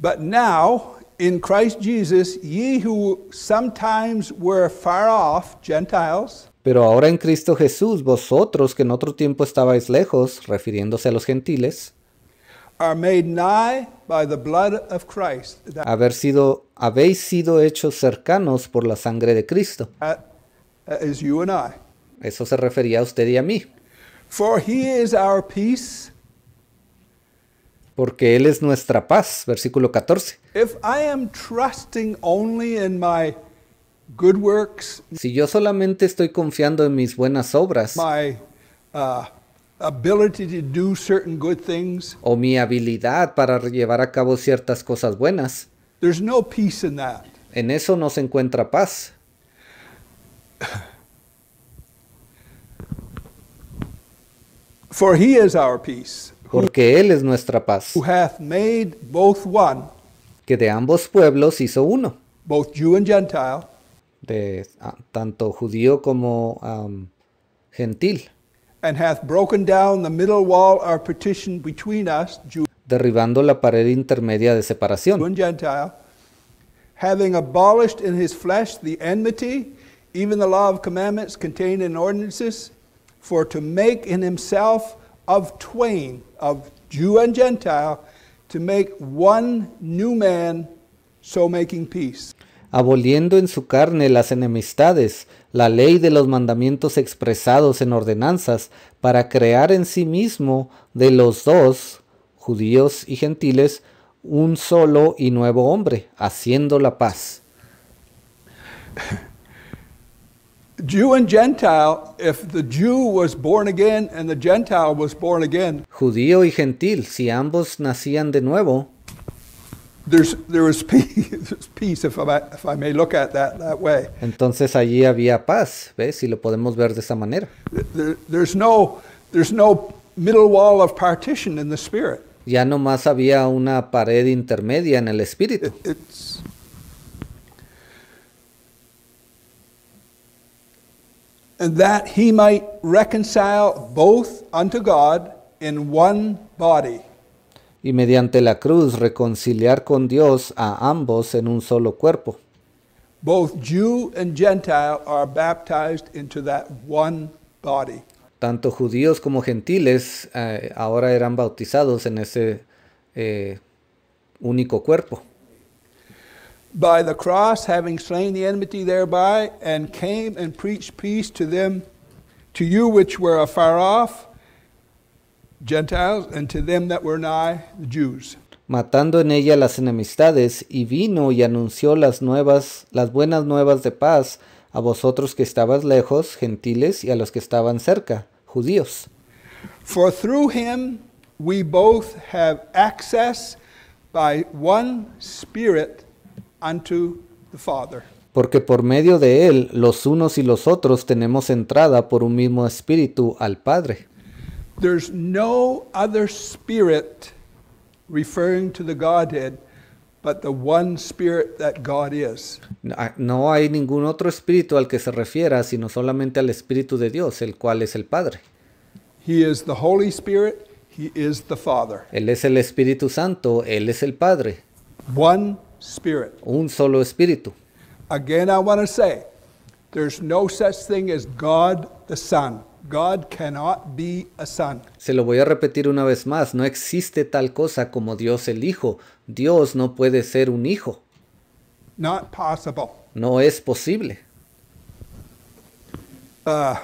But now, in Christ Jesus, ye who sometimes were far off, Gentiles. Pero ahora en Cristo Jesús, vosotros que en otro tiempo estabais lejos, refiriéndose a los gentiles, are made nigh by the blood of Christ. That, haber sido, habéis sido hechos cercanos por la sangre de Cristo. That, that is you and I. Eso se refería a usted y a mí. For he is our peace. porque Él es nuestra paz, versículo 14. si yo solamente estoy confiando en mis buenas obras, uh, o mi habilidad para llevar a cabo ciertas cosas buenas, en eso no se encuentra paz. For he es our paz porque Él es nuestra paz, both que de ambos pueblos hizo uno, Jew and Gentile, de ah, tanto judío como gentil, and hath broken down the middle wall partition between us, derribando la pared intermedia de separación, and Gentile, having abolished in his flesh the enmity, even the law of commandments contained in ordinances, for to make in himself of twain, of Jew and Gentile, to make one new man, so making peace. Aboliendo en su carne las enemistades, la ley de los mandamientos expresados en ordenanzas, para crear en sí mismo de los dos, judíos y gentiles, un solo y nuevo hombre, haciendo la paz. <laughs> Jew and Gentile, if the Jew was born again and the Gentile was born again. Judío y gentil, si ambos nacían de nuevo. There's, there was <laughs> peace, there's peace if, I, if I may look at that that way. Entonces allí había paz, ¿ves? Si lo podemos ver de esa manera. There, there's no there's no middle wall of partition in the spirit. Ya no más había una pared intermedia en el espíritu. It, it's that he might reconcile both unto God one body. Y mediante la cruz reconciliar con Dios a ambos en un solo cuerpo. Both Jew and Gentile are baptized into that one body. Tanto judíos como gentiles eh, ahora eran bautizados en ese eh, único cuerpo. by the cross, having slain the enmity thereby, and came and preached peace to them, to you which were afar off, Gentiles, and to them that were nigh, the Jews. Matando en ella las enemistades, y vino y anunció las nuevas, las buenas nuevas de paz a vosotros que estabas lejos, gentiles, y a los que estaban cerca, judíos. For through him we both have access by one Spirit Porque por medio de él los unos y los otros tenemos entrada por un mismo espíritu al Padre. no hay ningún otro espíritu al que se refiera sino solamente al espíritu de Dios, el cual es el Padre. Él es el Espíritu Santo, él es el Padre. One spirit. Un solo espíritu. Again, I want to say, there's no such thing as God the Son. God cannot be a son. Se lo voy a repetir una vez más, no existe tal cosa como Dios el Hijo. Dios no puede ser un hijo. Not possible. No es posible. Uh,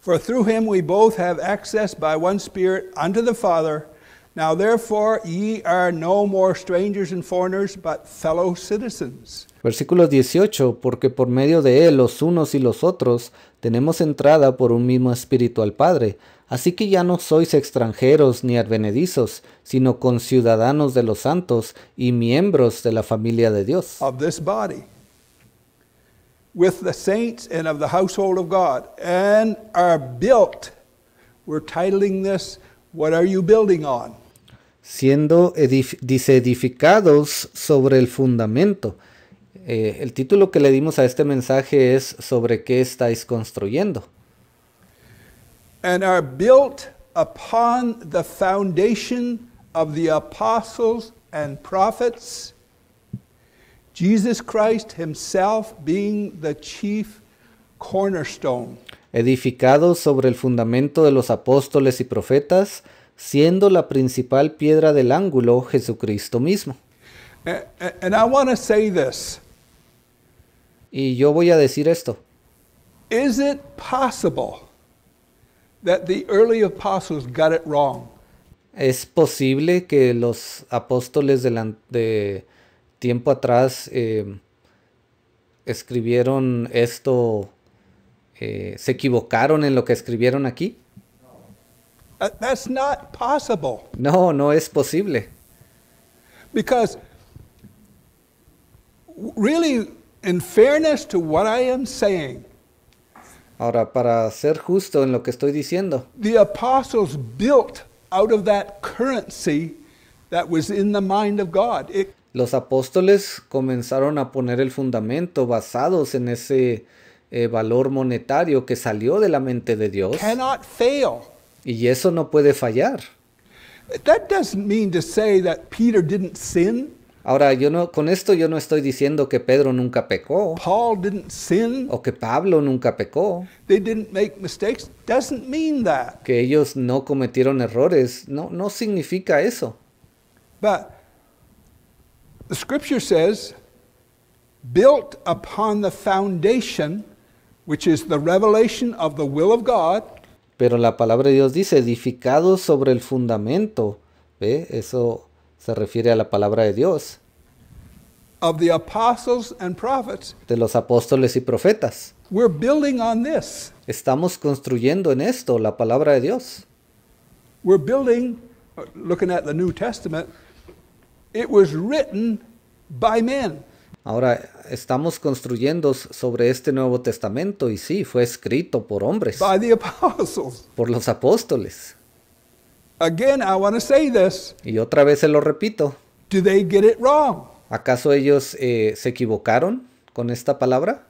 for through him we both have access by one spirit unto the Father. Now, therefore, ye are no more strangers and foreigners, but fellow citizens. Versículo 18, porque por medio de él los unos y los otros tenemos entrada por un mismo espíritu al Padre. Así que ya no sois extranjeros ni advenedizos, sino conciudadanos de los santos y miembros de la familia de Dios. Of this body, with the saints and of the household of God, and are built. We're titling this, What Are You Building On? siendo disedificados edificados sobre el fundamento. Eh, el título que le dimos a este mensaje es sobre qué estáis construyendo. And are built upon the foundation of the apostles and prophets, Jesus Christ himself being the chief cornerstone. Edificados sobre el fundamento de los apóstoles y profetas, siendo la principal piedra del ángulo Jesucristo mismo. Y yo voy a decir esto. ¿Es posible que los apóstoles de, tiempo atrás eh, escribieron esto, eh, se equivocaron en lo que escribieron aquí? Uh, that's not possible. No, no es posible. Because really in fairness to what I am saying. Ahora para ser justo en lo que estoy diciendo. The apostles built out of that currency that was in the mind of God. los apóstoles comenzaron a poner el fundamento basados en ese eh, valor monetario que salió de la mente de Dios. Cannot fail. Y eso no puede fallar. That doesn't mean to say that Peter didn't sin. Ahora, yo no, con esto yo no estoy diciendo que Pedro nunca pecó. Paul didn't sin. O que Pablo nunca pecó. They didn't make mistakes. Doesn't mean that. Que ellos no cometieron errores. No, no significa eso. But the scripture says, built upon the foundation, which is the revelation of the will of God. Pero la palabra de Dios dice, edificados sobre el fundamento. ¿Ve? Eso se refiere a la palabra de Dios. Of the apostles and prophets. De los apóstoles y profetas. We're building on this. Estamos construyendo en esto la palabra de Dios. We're building, uh, looking at the New Testament, it was written by men. Ahora, estamos construyendo sobre este Nuevo Testamento y sí, fue escrito por hombres. Por los apóstoles. Y otra vez se lo repito. ¿Acaso ellos eh, se equivocaron con esta palabra?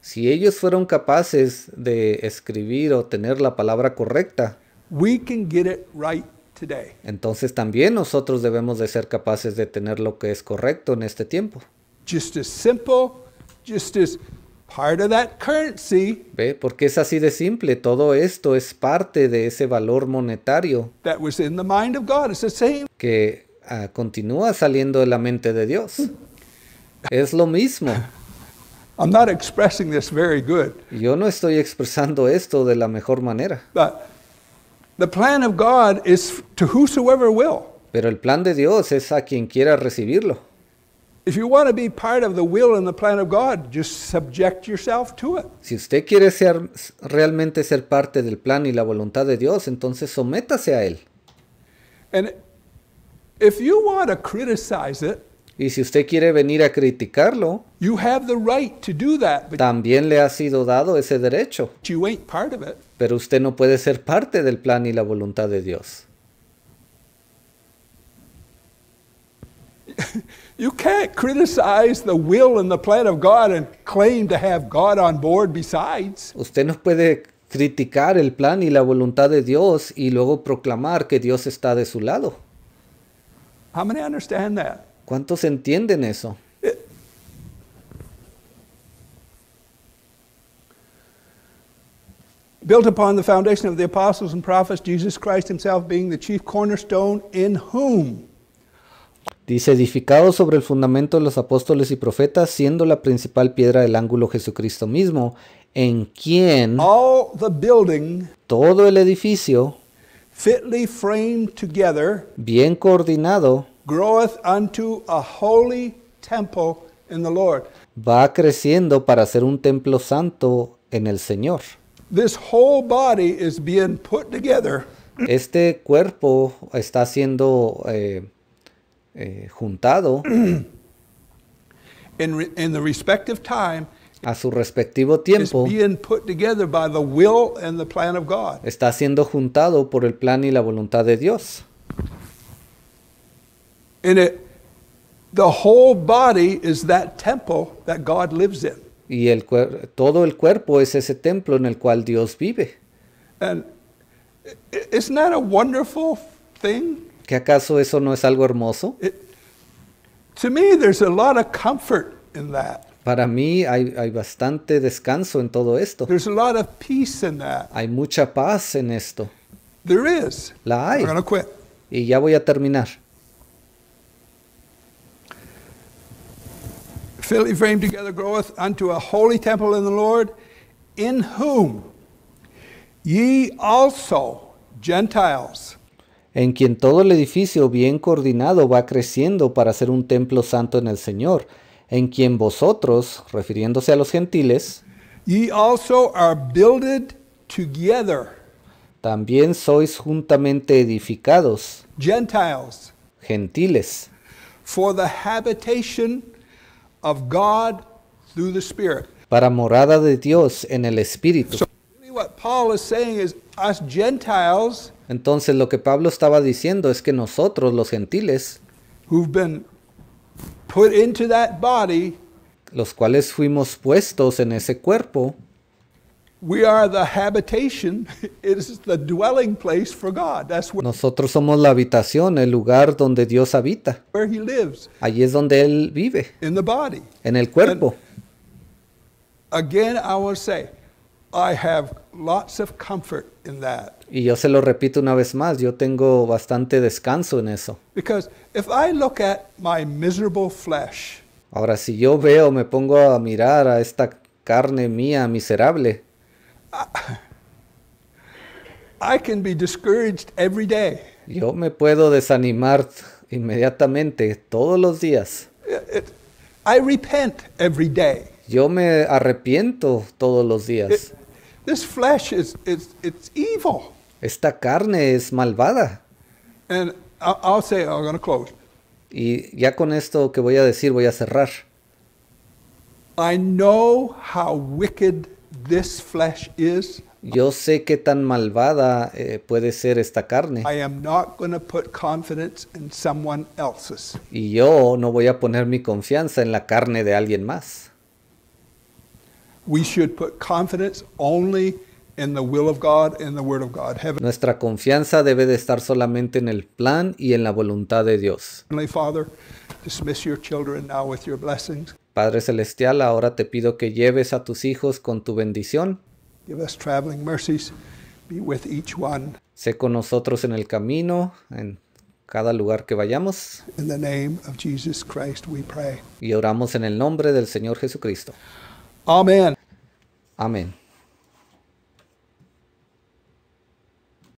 si ellos fueron capaces de escribir o tener la palabra correcta, we can get it right entonces también nosotros debemos de ser capaces de tener lo que es correcto en este tiempo. Ve, porque es así de simple. Todo esto es parte de ese valor monetario. Que continúa saliendo de la mente de Dios. es lo mismo. Yo no estoy expresando esto de la mejor manera. The plan of God is to whosoever will. Pero el plan de Dios es a quien quiera recibirlo. If you want to be part of the will and the plan of God, just subject yourself to it. Si usted quiere ser realmente ser parte del plan y la voluntad de Dios, entonces sométase a él. And if you want to criticize it, y si usted quiere venir a criticarlo, you have the right to do that, también le ha sido dado ese derecho. You ain't part of it. pero usted no puede ser parte del plan y la voluntad de Dios. Usted no puede criticar el plan y la voluntad de Dios y luego proclamar que Dios está de su lado. How many understand ¿Cuántos entienden eso? built upon the foundation of the apostles and prophets, Jesus Christ himself being the chief cornerstone, in whom. Dice, edificado sobre el fundamento de los apóstoles y profetas, siendo la principal piedra del ángulo Jesucristo mismo, en quien All the building todo el edificio, fitly framed together, bien coordinado, groweth unto a holy temple in the Lord. va creciendo para ser un templo santo en el Señor. This whole body is being put together. Este cuerpo está siendo eh, eh, juntado in, re, in the respective time a su respectivo tiempo being put together by the the will and plan of God. está siendo juntado por el plan y la voluntad de Dios. It, the whole body is that temple that God lives in. Y el todo el cuerpo es ese templo en el cual Dios vive. wonderful ¿Que acaso eso no es algo hermoso? Para mí hay, hay, bastante descanso en todo esto. Hay mucha paz en esto. La hay. Y ya voy a terminar. together unto a holy temple in the Lord, in whom ye also Gentiles. En quien todo el edificio bien coordinado va creciendo para ser un templo santo en el Señor, en quien vosotros, refiriéndose a los gentiles, also are together. También sois juntamente edificados. Gentiles. Gentiles. For the habitation para morada de Dios en el Espíritu. Entonces lo que Pablo estaba diciendo es que nosotros los gentiles los cuales fuimos puestos en ese cuerpo nosotros somos la habitación, el lugar donde Dios habita. Allí es donde Él vive. En el cuerpo. Y yo se lo repito una vez más, yo tengo bastante descanso en eso. Ahora si yo veo, me pongo a mirar a esta carne mía miserable. I can be discouraged every day. Yo me puedo desanimar inmediatamente todos los días. I repent every day. Yo me arrepiento todos los días. this flesh is, is it's evil. Esta carne es malvada. And I'll say I'm close. Y ya con esto que voy a decir voy a cerrar. I know how wicked this is. Yo sé qué tan malvada eh, puede ser esta carne. Y yo no voy a poner mi confianza en la carne de alguien más. Nuestra confianza debe de estar solamente en el plan y en la voluntad de Dios. Heavenly Father, dismiss your children now with your blessings. Padre Celestial, ahora te pido que lleves a tus hijos con tu bendición. Sé con nosotros en el camino, en cada lugar que vayamos. Y oramos en el nombre del Señor Jesucristo. Amén. Amén.